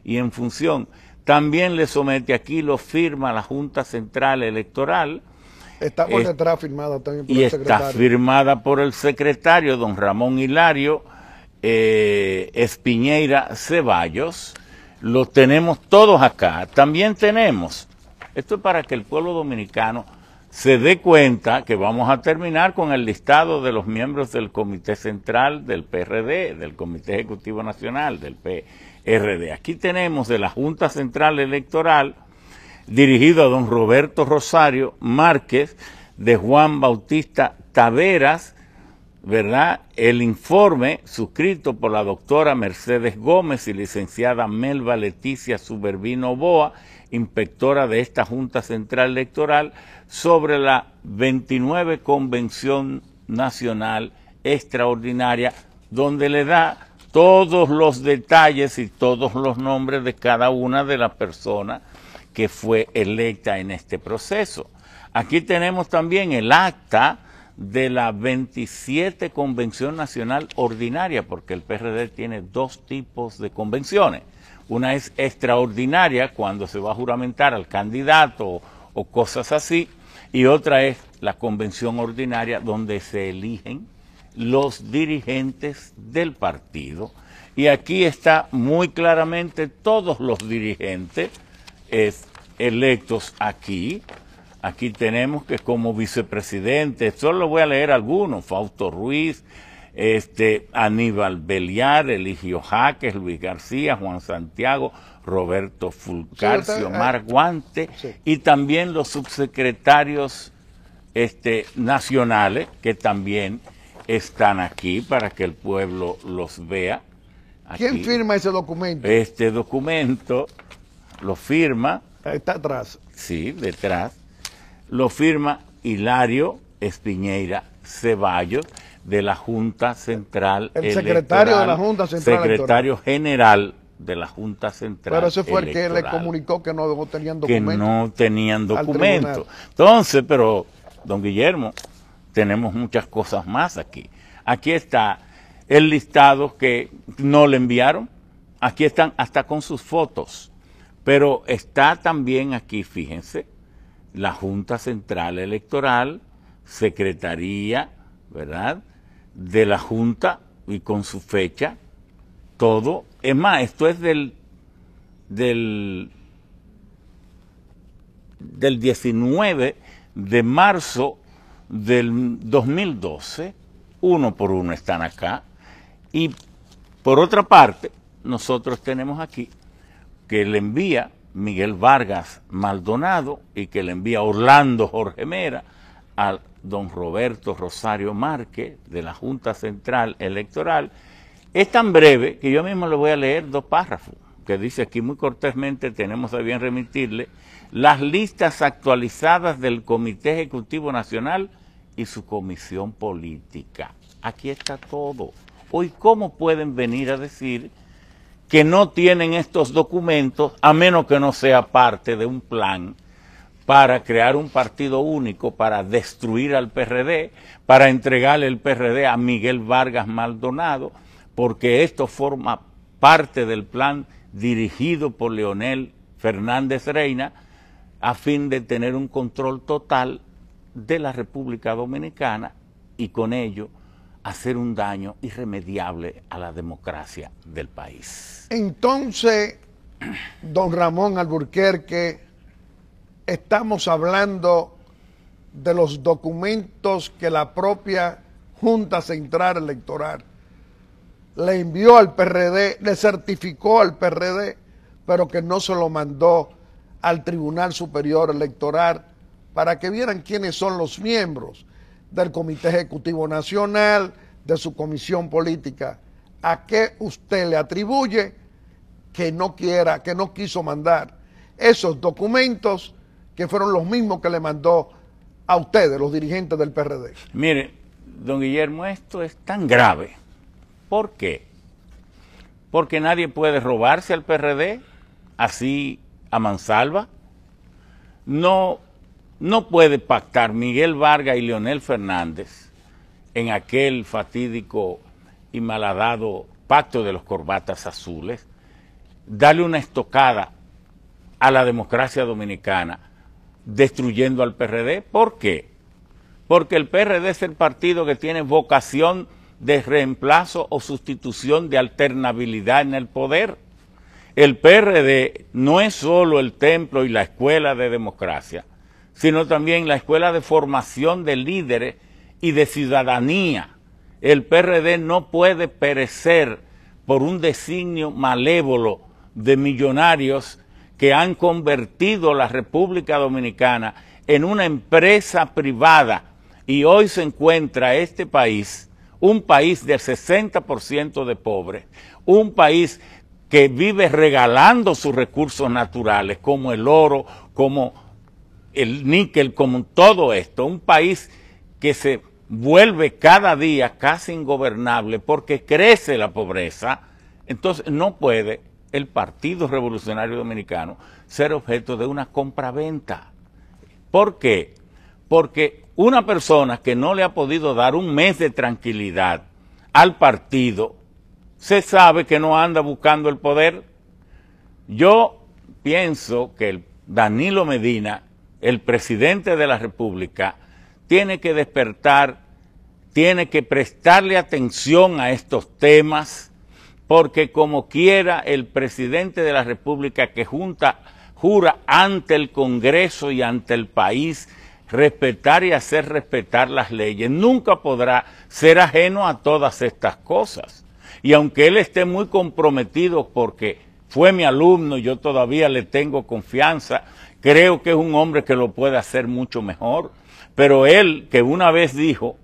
y en función, también le somete aquí, lo firma la Junta Central Electoral Está por eh, detrás firmada también por el secretario. Está firmada por el secretario, don Ramón Hilario eh, Espiñeira Ceballos. Lo tenemos todos acá. También tenemos, esto es para que el pueblo dominicano se dé cuenta que vamos a terminar con el listado de los miembros del Comité Central del PRD, del Comité Ejecutivo Nacional, del PRD. Aquí tenemos de la Junta Central Electoral dirigido a don Roberto Rosario Márquez de Juan Bautista Taveras, ¿verdad? El informe suscrito por la doctora Mercedes Gómez y licenciada Melva Leticia Subervino Boa, inspectora de esta Junta Central Electoral, sobre la 29 Convención Nacional Extraordinaria, donde le da todos los detalles y todos los nombres de cada una de las personas que fue electa en este proceso. Aquí tenemos también el acta de la 27 Convención Nacional Ordinaria, porque el PRD tiene dos tipos de convenciones. Una es extraordinaria, cuando se va a juramentar al candidato o, cosas así, y otra es la convención ordinaria, donde se eligen los dirigentes del partido. Y aquí está muy claramente todos los dirigentes es, electos aquí, aquí tenemos que como vicepresidente, solo voy a leer algunos, Fausto Ruiz, este, Aníbal Beliar, Eligio Jaques, Luis García, Juan Santiago, Roberto Fulcarcio, Marguante ah, Guante, y también los subsecretarios este, nacionales que también están aquí para que el pueblo los vea. ¿Quién firma ese documento? Este documento lo firma. Está atrás. Sí, detrás. Lo firma Hilario Espiñeira Ceballos de la Junta Central El secretario de la Junta Central Secretario General de la Junta Central Pero ese fue el que le comunicó que no tenían documentos. Que no tenían documentos. Entonces, pero, don Guillermo, tenemos muchas cosas más aquí. Aquí está el listado que no le enviaron. Aquí están hasta con sus fotos pero está también aquí, fíjense, la Junta Central Electoral, Secretaría, ¿verdad? De la Junta y con su fecha, todo. Es más, esto es del, del, del 19 de marzo del 2012, uno por uno están acá. Y por otra parte, nosotros tenemos aquí que le envía Miguel Vargas Maldonado y que le envía Orlando Jorge Mera al don Roberto Rosario Márquez de la Junta Central Electoral, es tan breve que yo mismo le voy a leer dos párrafos, que dice aquí muy cortésmente tenemos a bien remitirle las listas actualizadas del Comité Ejecutivo Nacional y su comisión política. Aquí está todo. Hoy, ¿cómo pueden venir a decir que no tienen estos documentos, a menos que no sea parte de un plan para crear un partido único, para destruir al PRD, para entregarle el PRD a Miguel Vargas Maldonado, porque esto forma parte del plan dirigido por Leonel Fernández Reina a fin de tener un control total de la República Dominicana y con ello hacer un daño irremediable a la democracia del país. Entonces, don Ramón Alburquerque, estamos hablando de los documentos que la propia Junta Central Electoral le envió al PRD, le certificó al PRD, pero que no se lo mandó al Tribunal Superior Electoral para que vieran quiénes son los miembros del Comité Ejecutivo Nacional, de su comisión política. ¿A qué usted le atribuye que no quiera, que no quiso mandar esos documentos que fueron los mismos que le mandó a ustedes, los dirigentes del PRD? Mire, don Guillermo, esto es tan grave. ¿Por qué? Porque nadie puede robarse al PRD así a mansalva. No no puede pactar Miguel Vargas y Leonel Fernández en aquel fatídico y malhadado pacto de los corbatas azules, darle una estocada a la democracia dominicana, destruyendo al PRD. ¿Por qué? Porque el PRD es el partido que tiene vocación de reemplazo o sustitución de alternabilidad en el poder. El PRD no es solo el templo y la escuela de democracia, sino también la Escuela de Formación de Líderes y de Ciudadanía. El PRD no puede perecer por un designio malévolo de millonarios que han convertido la República Dominicana en una empresa privada y hoy se encuentra este país, un país del 60% de pobres, un país que vive regalando sus recursos naturales como el oro, como el níquel, como todo esto, un país que se vuelve cada día casi ingobernable porque crece la pobreza, entonces no puede el Partido Revolucionario Dominicano ser objeto de una compraventa. ¿Por qué? Porque una persona que no le ha podido dar un mes de tranquilidad al partido, se sabe que no anda buscando el poder. Yo pienso que el Danilo Medina el presidente de la República tiene que despertar, tiene que prestarle atención a estos temas, porque como quiera el presidente de la República que junta, jura ante el Congreso y ante el país respetar y hacer respetar las leyes, nunca podrá ser ajeno a todas estas cosas. Y aunque él esté muy comprometido porque fue mi alumno, yo todavía le tengo confianza Creo que es un hombre que lo puede hacer mucho mejor. Pero él, que una vez dijo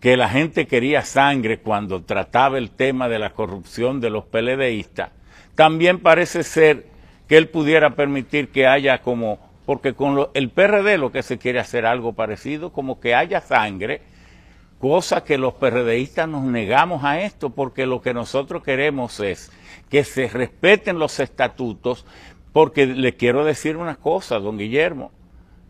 que la gente quería sangre cuando trataba el tema de la corrupción de los peledeístas, también parece ser que él pudiera permitir que haya como, porque con el PRD lo que se quiere hacer algo parecido, como que haya sangre, cosa que los PRDistas nos negamos a esto, porque lo que nosotros queremos es que se respeten los estatutos, porque le quiero decir una cosa, don Guillermo,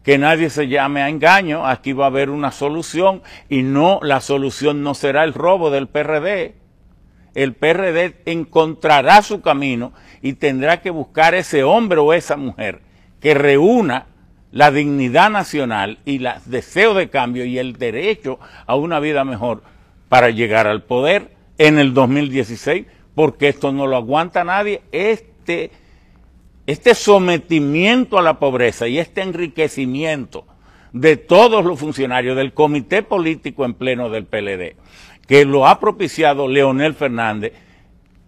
que nadie se llame a engaño, aquí va a haber una solución y no, la solución no será el robo del PRD. El PRD encontrará su camino y tendrá que buscar ese hombre o esa mujer que reúna la dignidad nacional y el deseo de cambio y el derecho a una vida mejor para llegar al poder en el 2016, porque esto no lo aguanta nadie. Este este sometimiento a la pobreza y este enriquecimiento de todos los funcionarios del comité político en pleno del PLD, que lo ha propiciado Leonel Fernández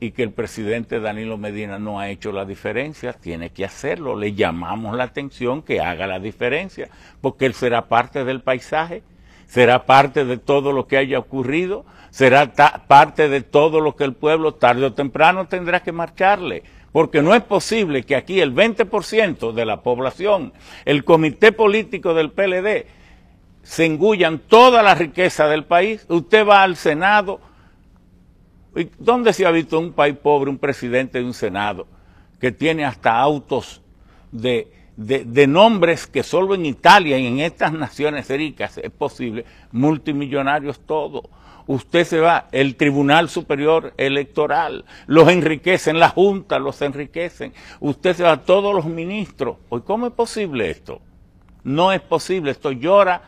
y que el presidente Danilo Medina no ha hecho la diferencia, tiene que hacerlo, le llamamos la atención que haga la diferencia, porque él será parte del paisaje, será parte de todo lo que haya ocurrido, será parte de todo lo que el pueblo tarde o temprano tendrá que marcharle, porque no es posible que aquí el 20% de la población, el comité político del PLD, se engullan toda la riqueza del país. Usted va al Senado. ¿Y ¿Dónde se ha visto un país pobre, un presidente de un Senado, que tiene hasta autos de nombres que solo en Italia y en estas naciones ricas es posible, multimillonarios todos? usted se va, el Tribunal Superior Electoral, los enriquecen, la Junta los enriquecen, usted se va, todos los ministros. ¿cómo es posible esto? No es posible, esto llora,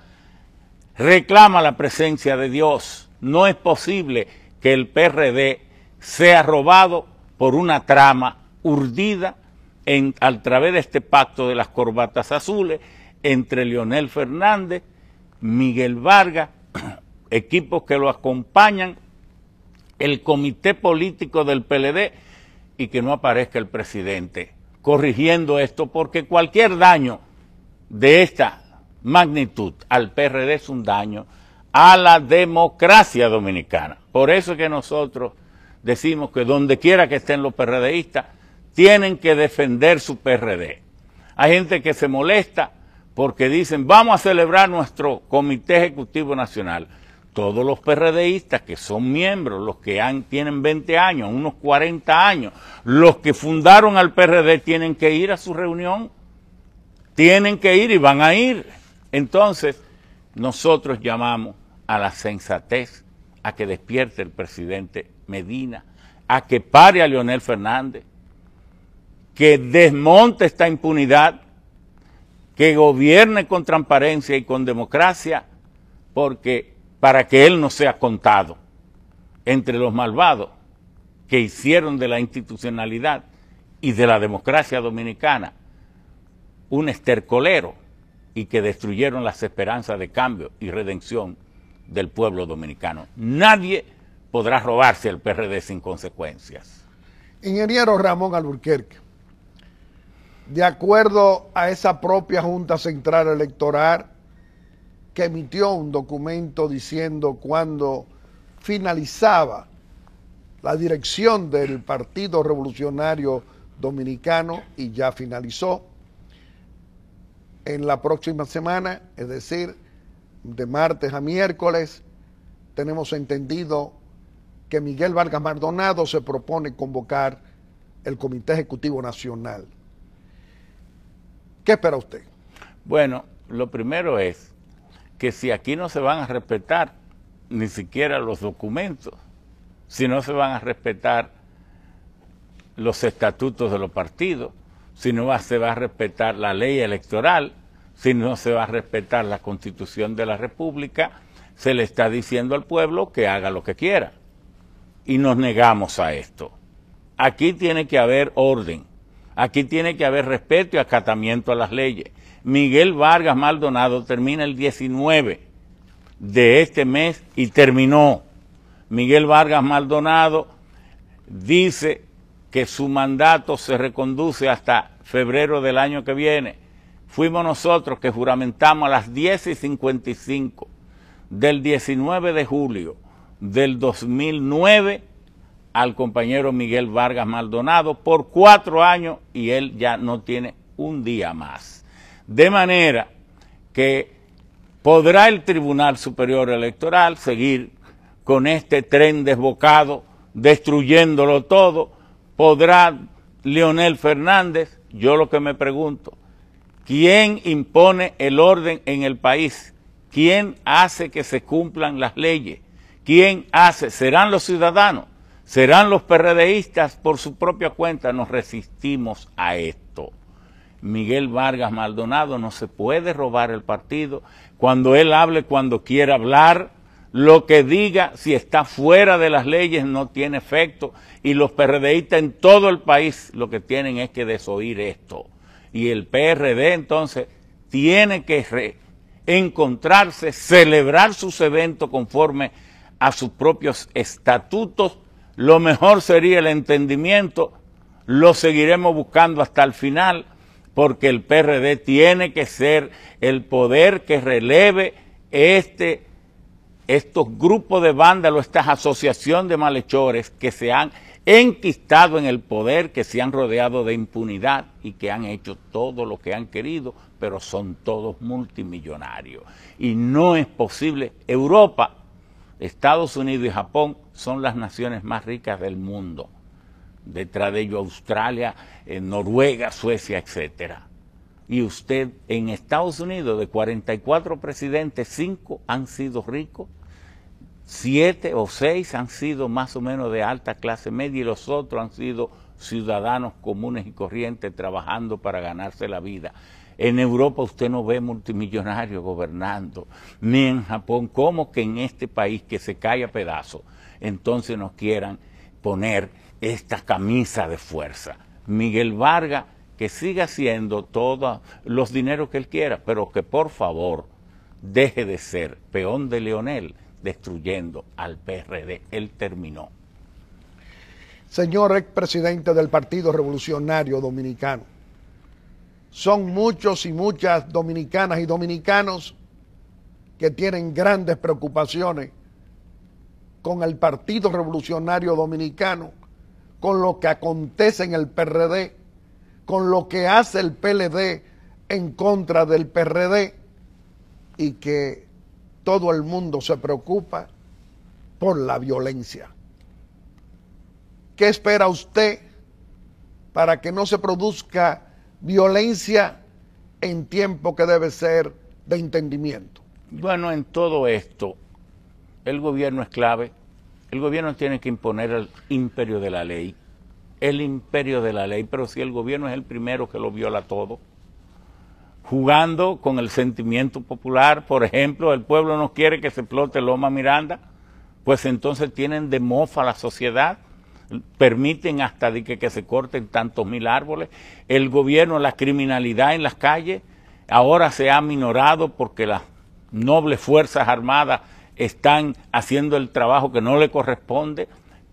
reclama la presencia de Dios. No es posible que el PRD sea robado por una trama urdida en, a través de este pacto de las corbatas azules entre Leonel Fernández, Miguel Vargas, equipos que lo acompañan, el comité político del PLD y que no aparezca el presidente corrigiendo esto, porque cualquier daño de esta magnitud al PRD es un daño a la democracia dominicana. Por eso es que nosotros decimos que donde quiera que estén los PRDistas, tienen que defender su PRD. Hay gente que se molesta porque dicen, vamos a celebrar nuestro Comité Ejecutivo Nacional todos los PRDistas que son miembros, los que tienen 20 años, unos 40 años, los que fundaron al PRD tienen que ir a su reunión, tienen que ir y van a ir. Entonces, nosotros llamamos a la sensatez, a que despierte el presidente Medina, a que pare a Leonel Fernández, que desmonte esta impunidad, que gobierne con transparencia y con democracia, porque para que él no sea contado entre los malvados que hicieron de la institucionalidad y de la democracia dominicana un estercolero y que destruyeron las esperanzas de cambio y redención del pueblo dominicano. Nadie podrá robarse el PRD sin consecuencias. Ingeniero Ramón Alburquerque, de acuerdo a esa propia Junta Central Electoral, que emitió un documento diciendo cuando finalizaba la dirección del Partido Revolucionario Dominicano y ya finalizó. En la próxima semana, es decir, de martes a miércoles, tenemos entendido que Miguel Vargas Maldonado se propone convocar el Comité Ejecutivo Nacional. ¿Qué espera usted? Bueno, lo primero es que si aquí no se van a respetar ni siquiera los documentos, si no se van a respetar los estatutos de los partidos, si no se va a respetar la ley electoral, si no se va a respetar la constitución de la República, se le está diciendo al pueblo que haga lo que quiera. Y nos negamos a esto. Aquí tiene que haber orden, aquí tiene que haber respeto y acatamiento a las leyes. Miguel Vargas Maldonado termina el 19 de este mes y terminó. Miguel Vargas Maldonado dice que su mandato se reconduce hasta febrero del año que viene. Fuimos nosotros que juramentamos a las 10 y 55 del 19 de julio del 2009 al compañero Miguel Vargas Maldonado por cuatro años y él ya no tiene un día más. De manera que podrá el Tribunal Superior Electoral seguir con este tren desbocado, destruyéndolo todo, podrá Leonel Fernández, yo lo que me pregunto, ¿quién impone el orden en el país? ¿Quién hace que se cumplan las leyes? ¿Quién hace? ¿Serán los ciudadanos? ¿Serán los PRDistas por su propia cuenta? Nos resistimos a esto. Miguel Vargas Maldonado, no se puede robar el partido. Cuando él hable, cuando quiera hablar, lo que diga, si está fuera de las leyes, no tiene efecto. Y los PRDistas en todo el país lo que tienen es que desoír esto. Y el PRD entonces tiene que encontrarse, celebrar sus eventos conforme a sus propios estatutos. Lo mejor sería el entendimiento, lo seguiremos buscando hasta el final porque el PRD tiene que ser el poder que releve este, estos grupos de vándalos, estas asociaciones de malhechores que se han enquistado en el poder, que se han rodeado de impunidad y que han hecho todo lo que han querido, pero son todos multimillonarios. Y no es posible. Europa, Estados Unidos y Japón son las naciones más ricas del mundo detrás de ello Australia, en eh, Noruega, Suecia, etcétera. Y usted en Estados Unidos, de 44 presidentes, 5 han sido ricos, 7 o 6 han sido más o menos de alta clase media y los otros han sido ciudadanos comunes y corrientes trabajando para ganarse la vida. En Europa usted no ve multimillonarios gobernando, ni en Japón, como que en este país que se cae a pedazos, entonces nos quieran poner esta camisa de fuerza. Miguel Vargas, que siga haciendo todos los dineros que él quiera, pero que por favor deje de ser peón de Leonel destruyendo al PRD. Él terminó. Señor expresidente del Partido Revolucionario Dominicano, son muchos y muchas dominicanas y dominicanos que tienen grandes preocupaciones con el Partido Revolucionario Dominicano con lo que acontece en el PRD, con lo que hace el PLD en contra del PRD y que todo el mundo se preocupa por la violencia. ¿Qué espera usted para que no se produzca violencia en tiempo que debe ser de entendimiento? Bueno, en todo esto, el gobierno es clave. El gobierno tiene que imponer el imperio de la ley, el imperio de la ley, pero si el gobierno es el primero que lo viola todo, jugando con el sentimiento popular, por ejemplo, el pueblo no quiere que se explote Loma Miranda, pues entonces tienen de mofa la sociedad, permiten hasta de que, que se corten tantos mil árboles, el gobierno, la criminalidad en las calles, ahora se ha minorado porque las nobles fuerzas armadas están haciendo el trabajo que no le corresponde,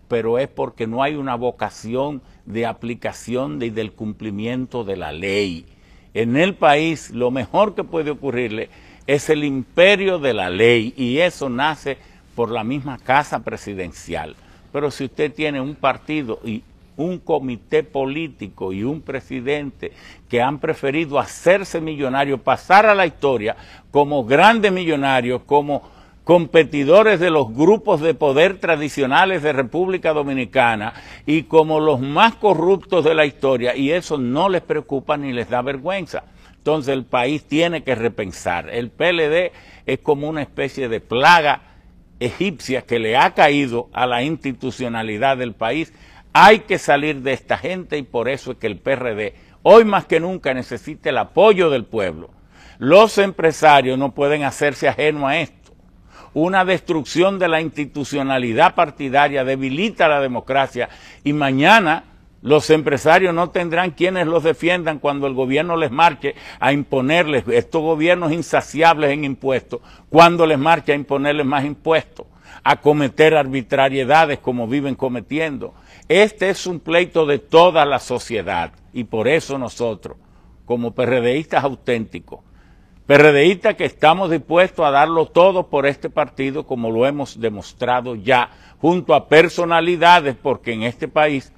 pero es porque no hay una vocación de aplicación y del cumplimiento de la ley. En el país lo mejor que puede ocurrirle es el imperio de la ley y eso nace por la misma casa presidencial. Pero si usted tiene un partido y un comité político y un presidente que han preferido hacerse millonarios, pasar a la historia como grandes millonarios, como competidores de los grupos de poder tradicionales de República Dominicana y como los más corruptos de la historia y eso no les preocupa ni les da vergüenza. Entonces el país tiene que repensar. El PLD es como una especie de plaga egipcia que le ha caído a la institucionalidad del país. Hay que salir de esta gente y por eso es que el PRD hoy más que nunca necesita el apoyo del pueblo. Los empresarios no pueden hacerse ajeno a esto una destrucción de la institucionalidad partidaria, debilita la democracia y mañana los empresarios no tendrán quienes los defiendan cuando el gobierno les marque a imponerles, estos gobiernos insaciables en impuestos, cuando les marche a imponerles más impuestos, a cometer arbitrariedades como viven cometiendo. Este es un pleito de toda la sociedad y por eso nosotros, como PRDistas auténticos, PRDista que estamos dispuestos a darlo todo por este partido, como lo hemos demostrado ya, junto a personalidades, porque en este país,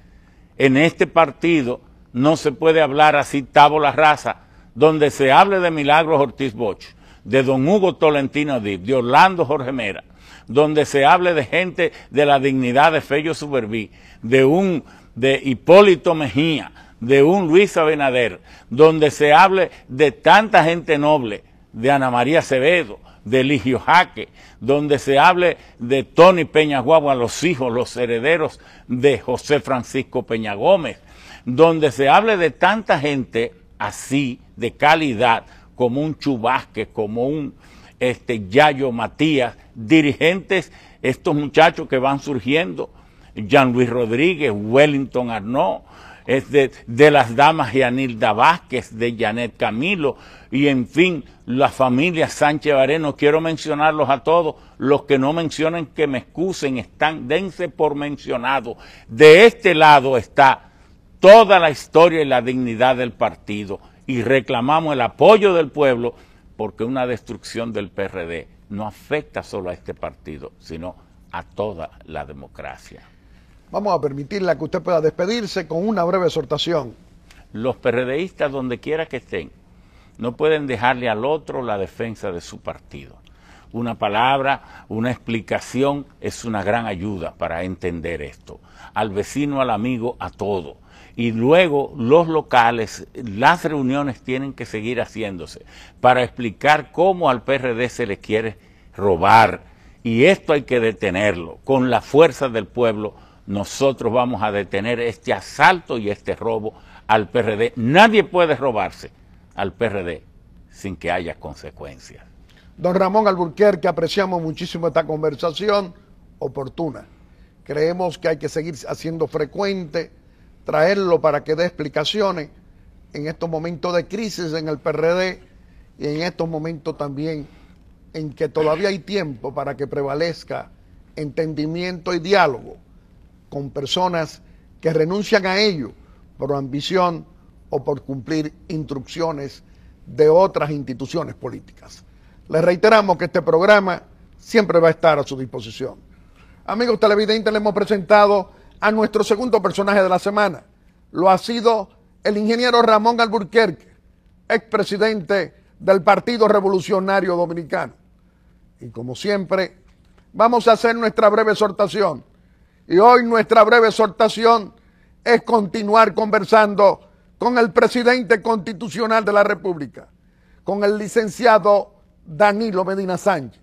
en este partido, no se puede hablar así tabola raza, donde se hable de Milagros Ortiz Boch, de don Hugo Tolentino Dib, de Orlando Jorge Mera, donde se hable de gente de la dignidad de Fello Suberví, de un de Hipólito Mejía, de un Luis Abenader, donde se hable de tanta gente noble, de Ana María Acevedo, de Ligio Jaque, donde se hable de Tony Peña Guagua, los hijos, los herederos de José Francisco Peña Gómez, donde se hable de tanta gente así, de calidad, como un Chubasque, como un este, Yayo Matías, dirigentes, estos muchachos que van surgiendo, Jean Luis Rodríguez, Wellington Arnaud, es de, las damas Yanilda Vázquez, de Janet Camilo, y en fin, la familia Sánchez Vareno. Quiero mencionarlos a todos. Los que no mencionen, que me excusen, están, dense por mencionado. De este lado está toda la historia y la dignidad del partido. Y reclamamos el apoyo del pueblo porque una destrucción del PRD no afecta solo a este partido, sino a toda la democracia. Vamos a permitirle que usted pueda despedirse con una breve exhortación. Los PRDistas, donde quiera que estén, no pueden dejarle al otro la defensa de su partido. Una palabra, una explicación es una gran ayuda para entender esto. Al vecino, al amigo, a todo. Y luego los locales, las reuniones tienen que seguir haciéndose para explicar cómo al PRD se le quiere robar. Y esto hay que detenerlo con la fuerza del pueblo nosotros vamos a detener este asalto y este robo al PRD. Nadie puede robarse al PRD sin que haya consecuencias. Don Ramón Alburquerque, apreciamos muchísimo esta conversación oportuna. Creemos que hay que seguir haciendo frecuente, traerlo para que dé explicaciones en estos momentos de crisis en el PRD y en estos momentos también en que todavía hay tiempo para que prevalezca entendimiento y diálogo con personas que renuncian a ello por ambición o por cumplir instrucciones de otras instituciones políticas. Les reiteramos que este programa siempre va a estar a su disposición. Amigos televidentes, le hemos presentado a nuestro segundo personaje de la semana. Lo ha sido el ingeniero Ramón Alburquerque, expresidente del Partido Revolucionario Dominicano. Y como siempre, vamos a hacer nuestra breve exhortación y hoy nuestra breve exhortación es continuar conversando con el presidente constitucional de la República, con el licenciado Danilo Medina Sánchez.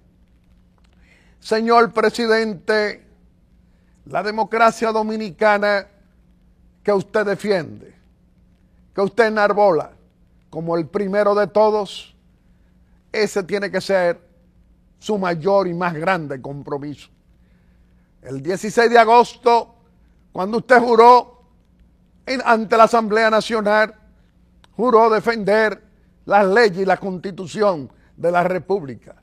Señor presidente, la democracia dominicana que usted defiende, que usted enarbola como el primero de todos, ese tiene que ser su mayor y más grande compromiso el 16 de agosto, cuando usted juró ante la Asamblea Nacional, juró defender las leyes y la constitución de la República.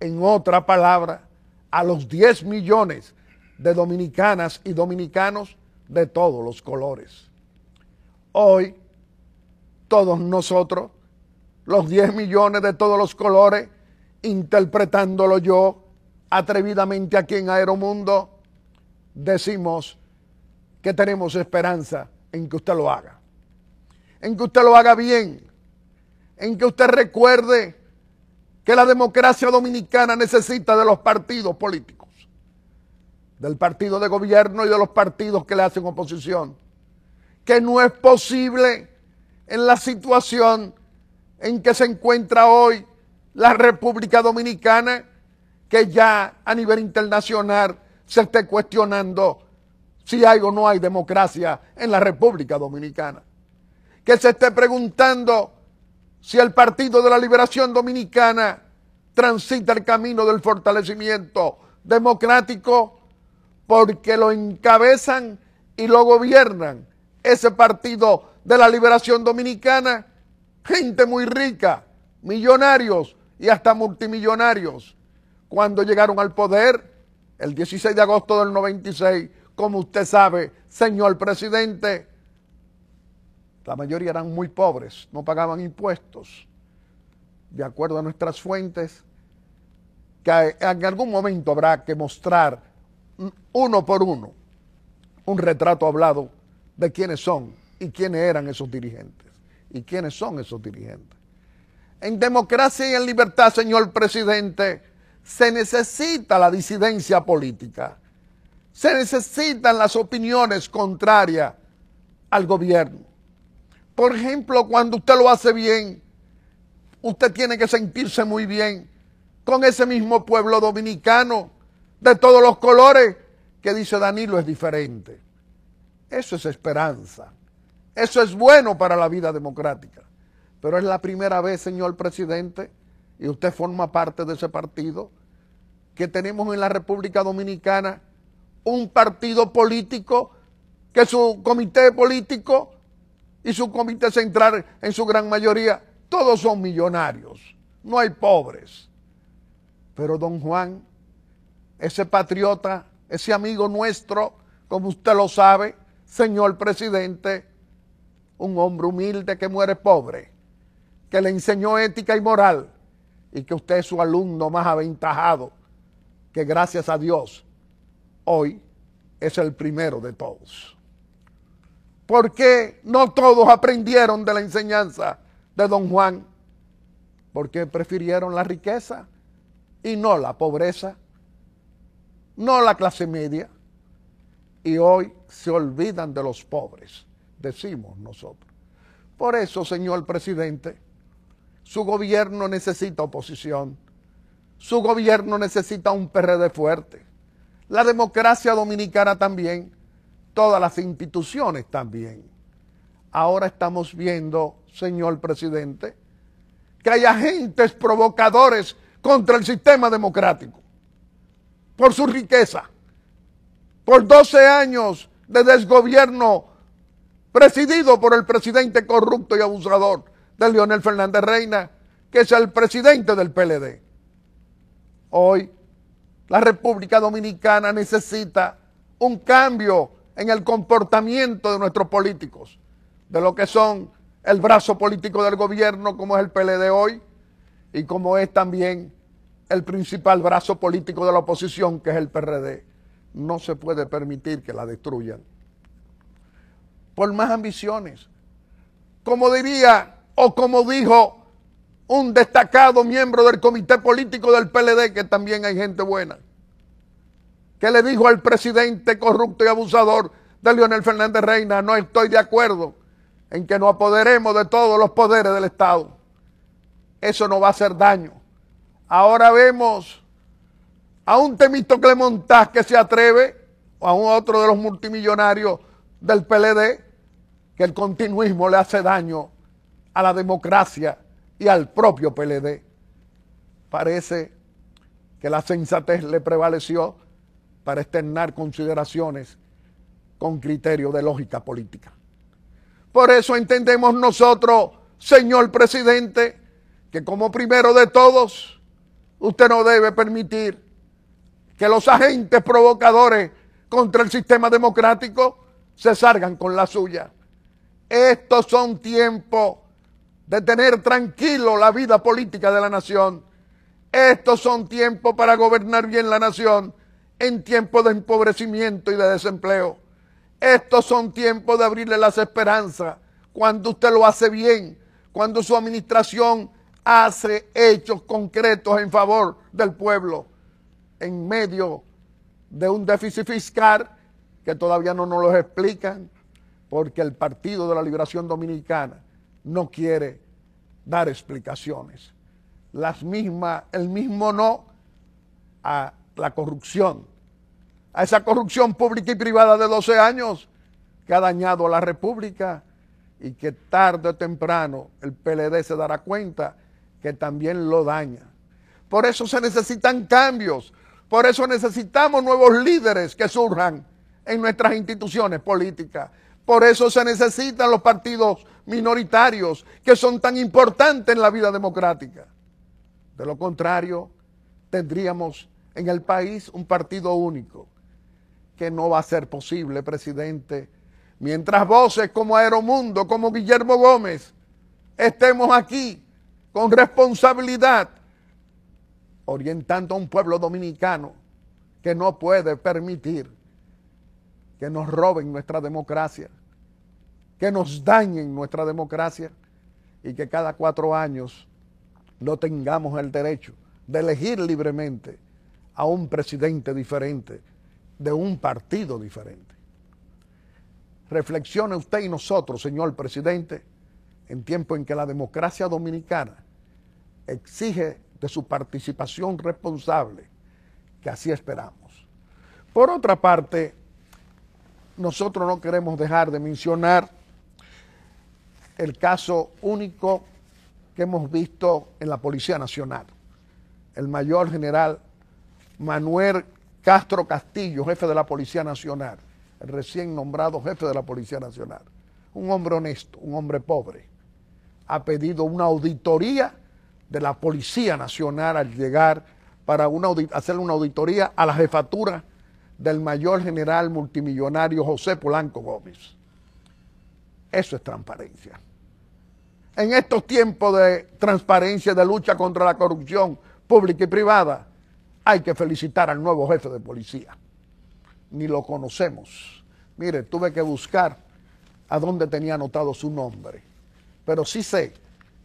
En otra palabra, a los 10 millones de dominicanas y dominicanos de todos los colores. Hoy, todos nosotros, los 10 millones de todos los colores, interpretándolo yo atrevidamente aquí en Aeromundo, decimos que tenemos esperanza en que usted lo haga, en que usted lo haga bien, en que usted recuerde que la democracia dominicana necesita de los partidos políticos, del partido de gobierno y de los partidos que le hacen oposición, que no es posible en la situación en que se encuentra hoy la República Dominicana, que ya a nivel internacional se esté cuestionando si hay o no hay democracia en la República Dominicana. Que se esté preguntando si el Partido de la Liberación Dominicana transita el camino del fortalecimiento democrático porque lo encabezan y lo gobiernan ese Partido de la Liberación Dominicana, gente muy rica, millonarios y hasta multimillonarios. Cuando llegaron al poder, el 16 de agosto del 96, como usted sabe, señor presidente, la mayoría eran muy pobres, no pagaban impuestos, de acuerdo a nuestras fuentes, que en algún momento habrá que mostrar uno por uno un retrato hablado de quiénes son y quiénes eran esos dirigentes y quiénes son esos dirigentes. En democracia y en libertad, señor presidente, se necesita la disidencia política, se necesitan las opiniones contrarias al gobierno. Por ejemplo, cuando usted lo hace bien, usted tiene que sentirse muy bien con ese mismo pueblo dominicano de todos los colores que dice Danilo es diferente. Eso es esperanza. Eso es bueno para la vida democrática. Pero es la primera vez, señor presidente, y usted forma parte de ese partido, que tenemos en la República Dominicana un partido político que su comité político y su comité central en su gran mayoría, todos son millonarios, no hay pobres. Pero don Juan, ese patriota, ese amigo nuestro, como usted lo sabe, señor presidente, un hombre humilde que muere pobre, que le enseñó ética y moral, y que usted es su alumno más aventajado, que gracias a Dios hoy es el primero de todos. Porque no todos aprendieron de la enseñanza de don Juan? Porque prefirieron la riqueza y no la pobreza, no la clase media. Y hoy se olvidan de los pobres, decimos nosotros. Por eso, señor presidente, su gobierno necesita oposición. Su gobierno necesita un PRD fuerte. La democracia dominicana también. Todas las instituciones también. Ahora estamos viendo, señor presidente, que hay agentes provocadores contra el sistema democrático. Por su riqueza. Por 12 años de desgobierno presidido por el presidente corrupto y abusador de Lionel Fernández Reina, que es el presidente del PLD. Hoy la República Dominicana necesita un cambio en el comportamiento de nuestros políticos, de lo que son el brazo político del gobierno como es el PLD hoy y como es también el principal brazo político de la oposición que es el PRD. No se puede permitir que la destruyan. Por más ambiciones. Como diría o como dijo un destacado miembro del comité político del PLD, que también hay gente buena, que le dijo al presidente corrupto y abusador de Leonel Fernández Reina, no estoy de acuerdo en que nos apoderemos de todos los poderes del Estado. Eso no va a hacer daño. Ahora vemos a un temito Clemontaz que se atreve, o a un otro de los multimillonarios del PLD, que el continuismo le hace daño a la democracia y al propio PLD. Parece que la sensatez le prevaleció para externar consideraciones con criterio de lógica política. Por eso entendemos nosotros, señor presidente, que como primero de todos, usted no debe permitir que los agentes provocadores contra el sistema democrático se salgan con la suya. Estos son tiempos de tener tranquilo la vida política de la nación. Estos son tiempos para gobernar bien la nación en tiempos de empobrecimiento y de desempleo. Estos son tiempos de abrirle las esperanzas cuando usted lo hace bien, cuando su administración hace hechos concretos en favor del pueblo, en medio de un déficit fiscal que todavía no nos lo explican, porque el Partido de la Liberación Dominicana no quiere dar explicaciones. Las mismas, el mismo no a la corrupción, a esa corrupción pública y privada de 12 años que ha dañado a la República y que tarde o temprano el PLD se dará cuenta que también lo daña. Por eso se necesitan cambios, por eso necesitamos nuevos líderes que surjan en nuestras instituciones políticas, por eso se necesitan los partidos minoritarios que son tan importantes en la vida democrática. De lo contrario, tendríamos en el país un partido único, que no va a ser posible, presidente, mientras voces como Aeromundo, como Guillermo Gómez, estemos aquí con responsabilidad, orientando a un pueblo dominicano que no puede permitir que nos roben nuestra democracia que nos dañen nuestra democracia y que cada cuatro años no tengamos el derecho de elegir libremente a un presidente diferente, de un partido diferente. Reflexione usted y nosotros, señor presidente, en tiempo en que la democracia dominicana exige de su participación responsable, que así esperamos. Por otra parte, nosotros no queremos dejar de mencionar el caso único que hemos visto en la Policía Nacional. El mayor general Manuel Castro Castillo, jefe de la Policía Nacional, el recién nombrado jefe de la Policía Nacional, un hombre honesto, un hombre pobre, ha pedido una auditoría de la Policía Nacional al llegar para hacer una auditoría a la jefatura del mayor general multimillonario José Polanco Gómez. Eso es transparencia en estos tiempos de transparencia, de lucha contra la corrupción pública y privada, hay que felicitar al nuevo jefe de policía. Ni lo conocemos. Mire, tuve que buscar a dónde tenía anotado su nombre. Pero sí sé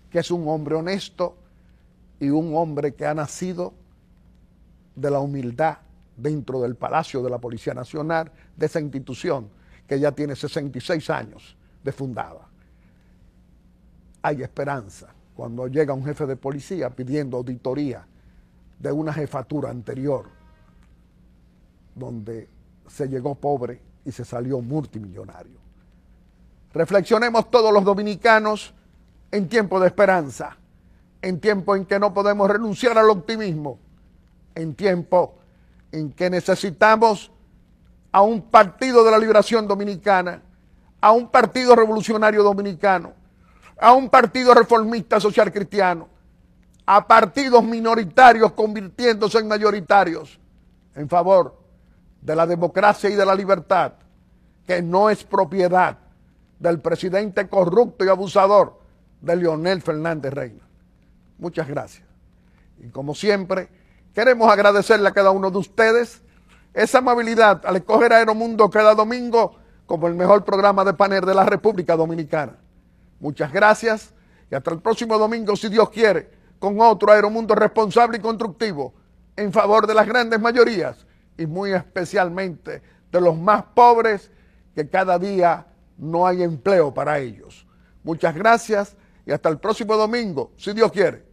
que es un hombre honesto y un hombre que ha nacido de la humildad dentro del Palacio de la Policía Nacional, de esa institución que ya tiene 66 años de fundada hay esperanza. Cuando llega un jefe de policía pidiendo auditoría de una jefatura anterior, donde se llegó pobre y se salió multimillonario. Reflexionemos todos los dominicanos en tiempo de esperanza, en tiempo en que no podemos renunciar al optimismo, en tiempo en que necesitamos a un partido de la liberación dominicana, a un partido revolucionario dominicano, a un partido reformista social cristiano, a partidos minoritarios convirtiéndose en mayoritarios en favor de la democracia y de la libertad, que no es propiedad del presidente corrupto y abusador de Leonel Fernández Reina. Muchas gracias. Y como siempre, queremos agradecerle a cada uno de ustedes esa amabilidad al escoger a Aeromundo cada domingo como el mejor programa de panel de la República Dominicana. Muchas gracias y hasta el próximo domingo, si Dios quiere, con otro Aeromundo responsable y constructivo en favor de las grandes mayorías y muy especialmente de los más pobres que cada día no hay empleo para ellos. Muchas gracias y hasta el próximo domingo, si Dios quiere.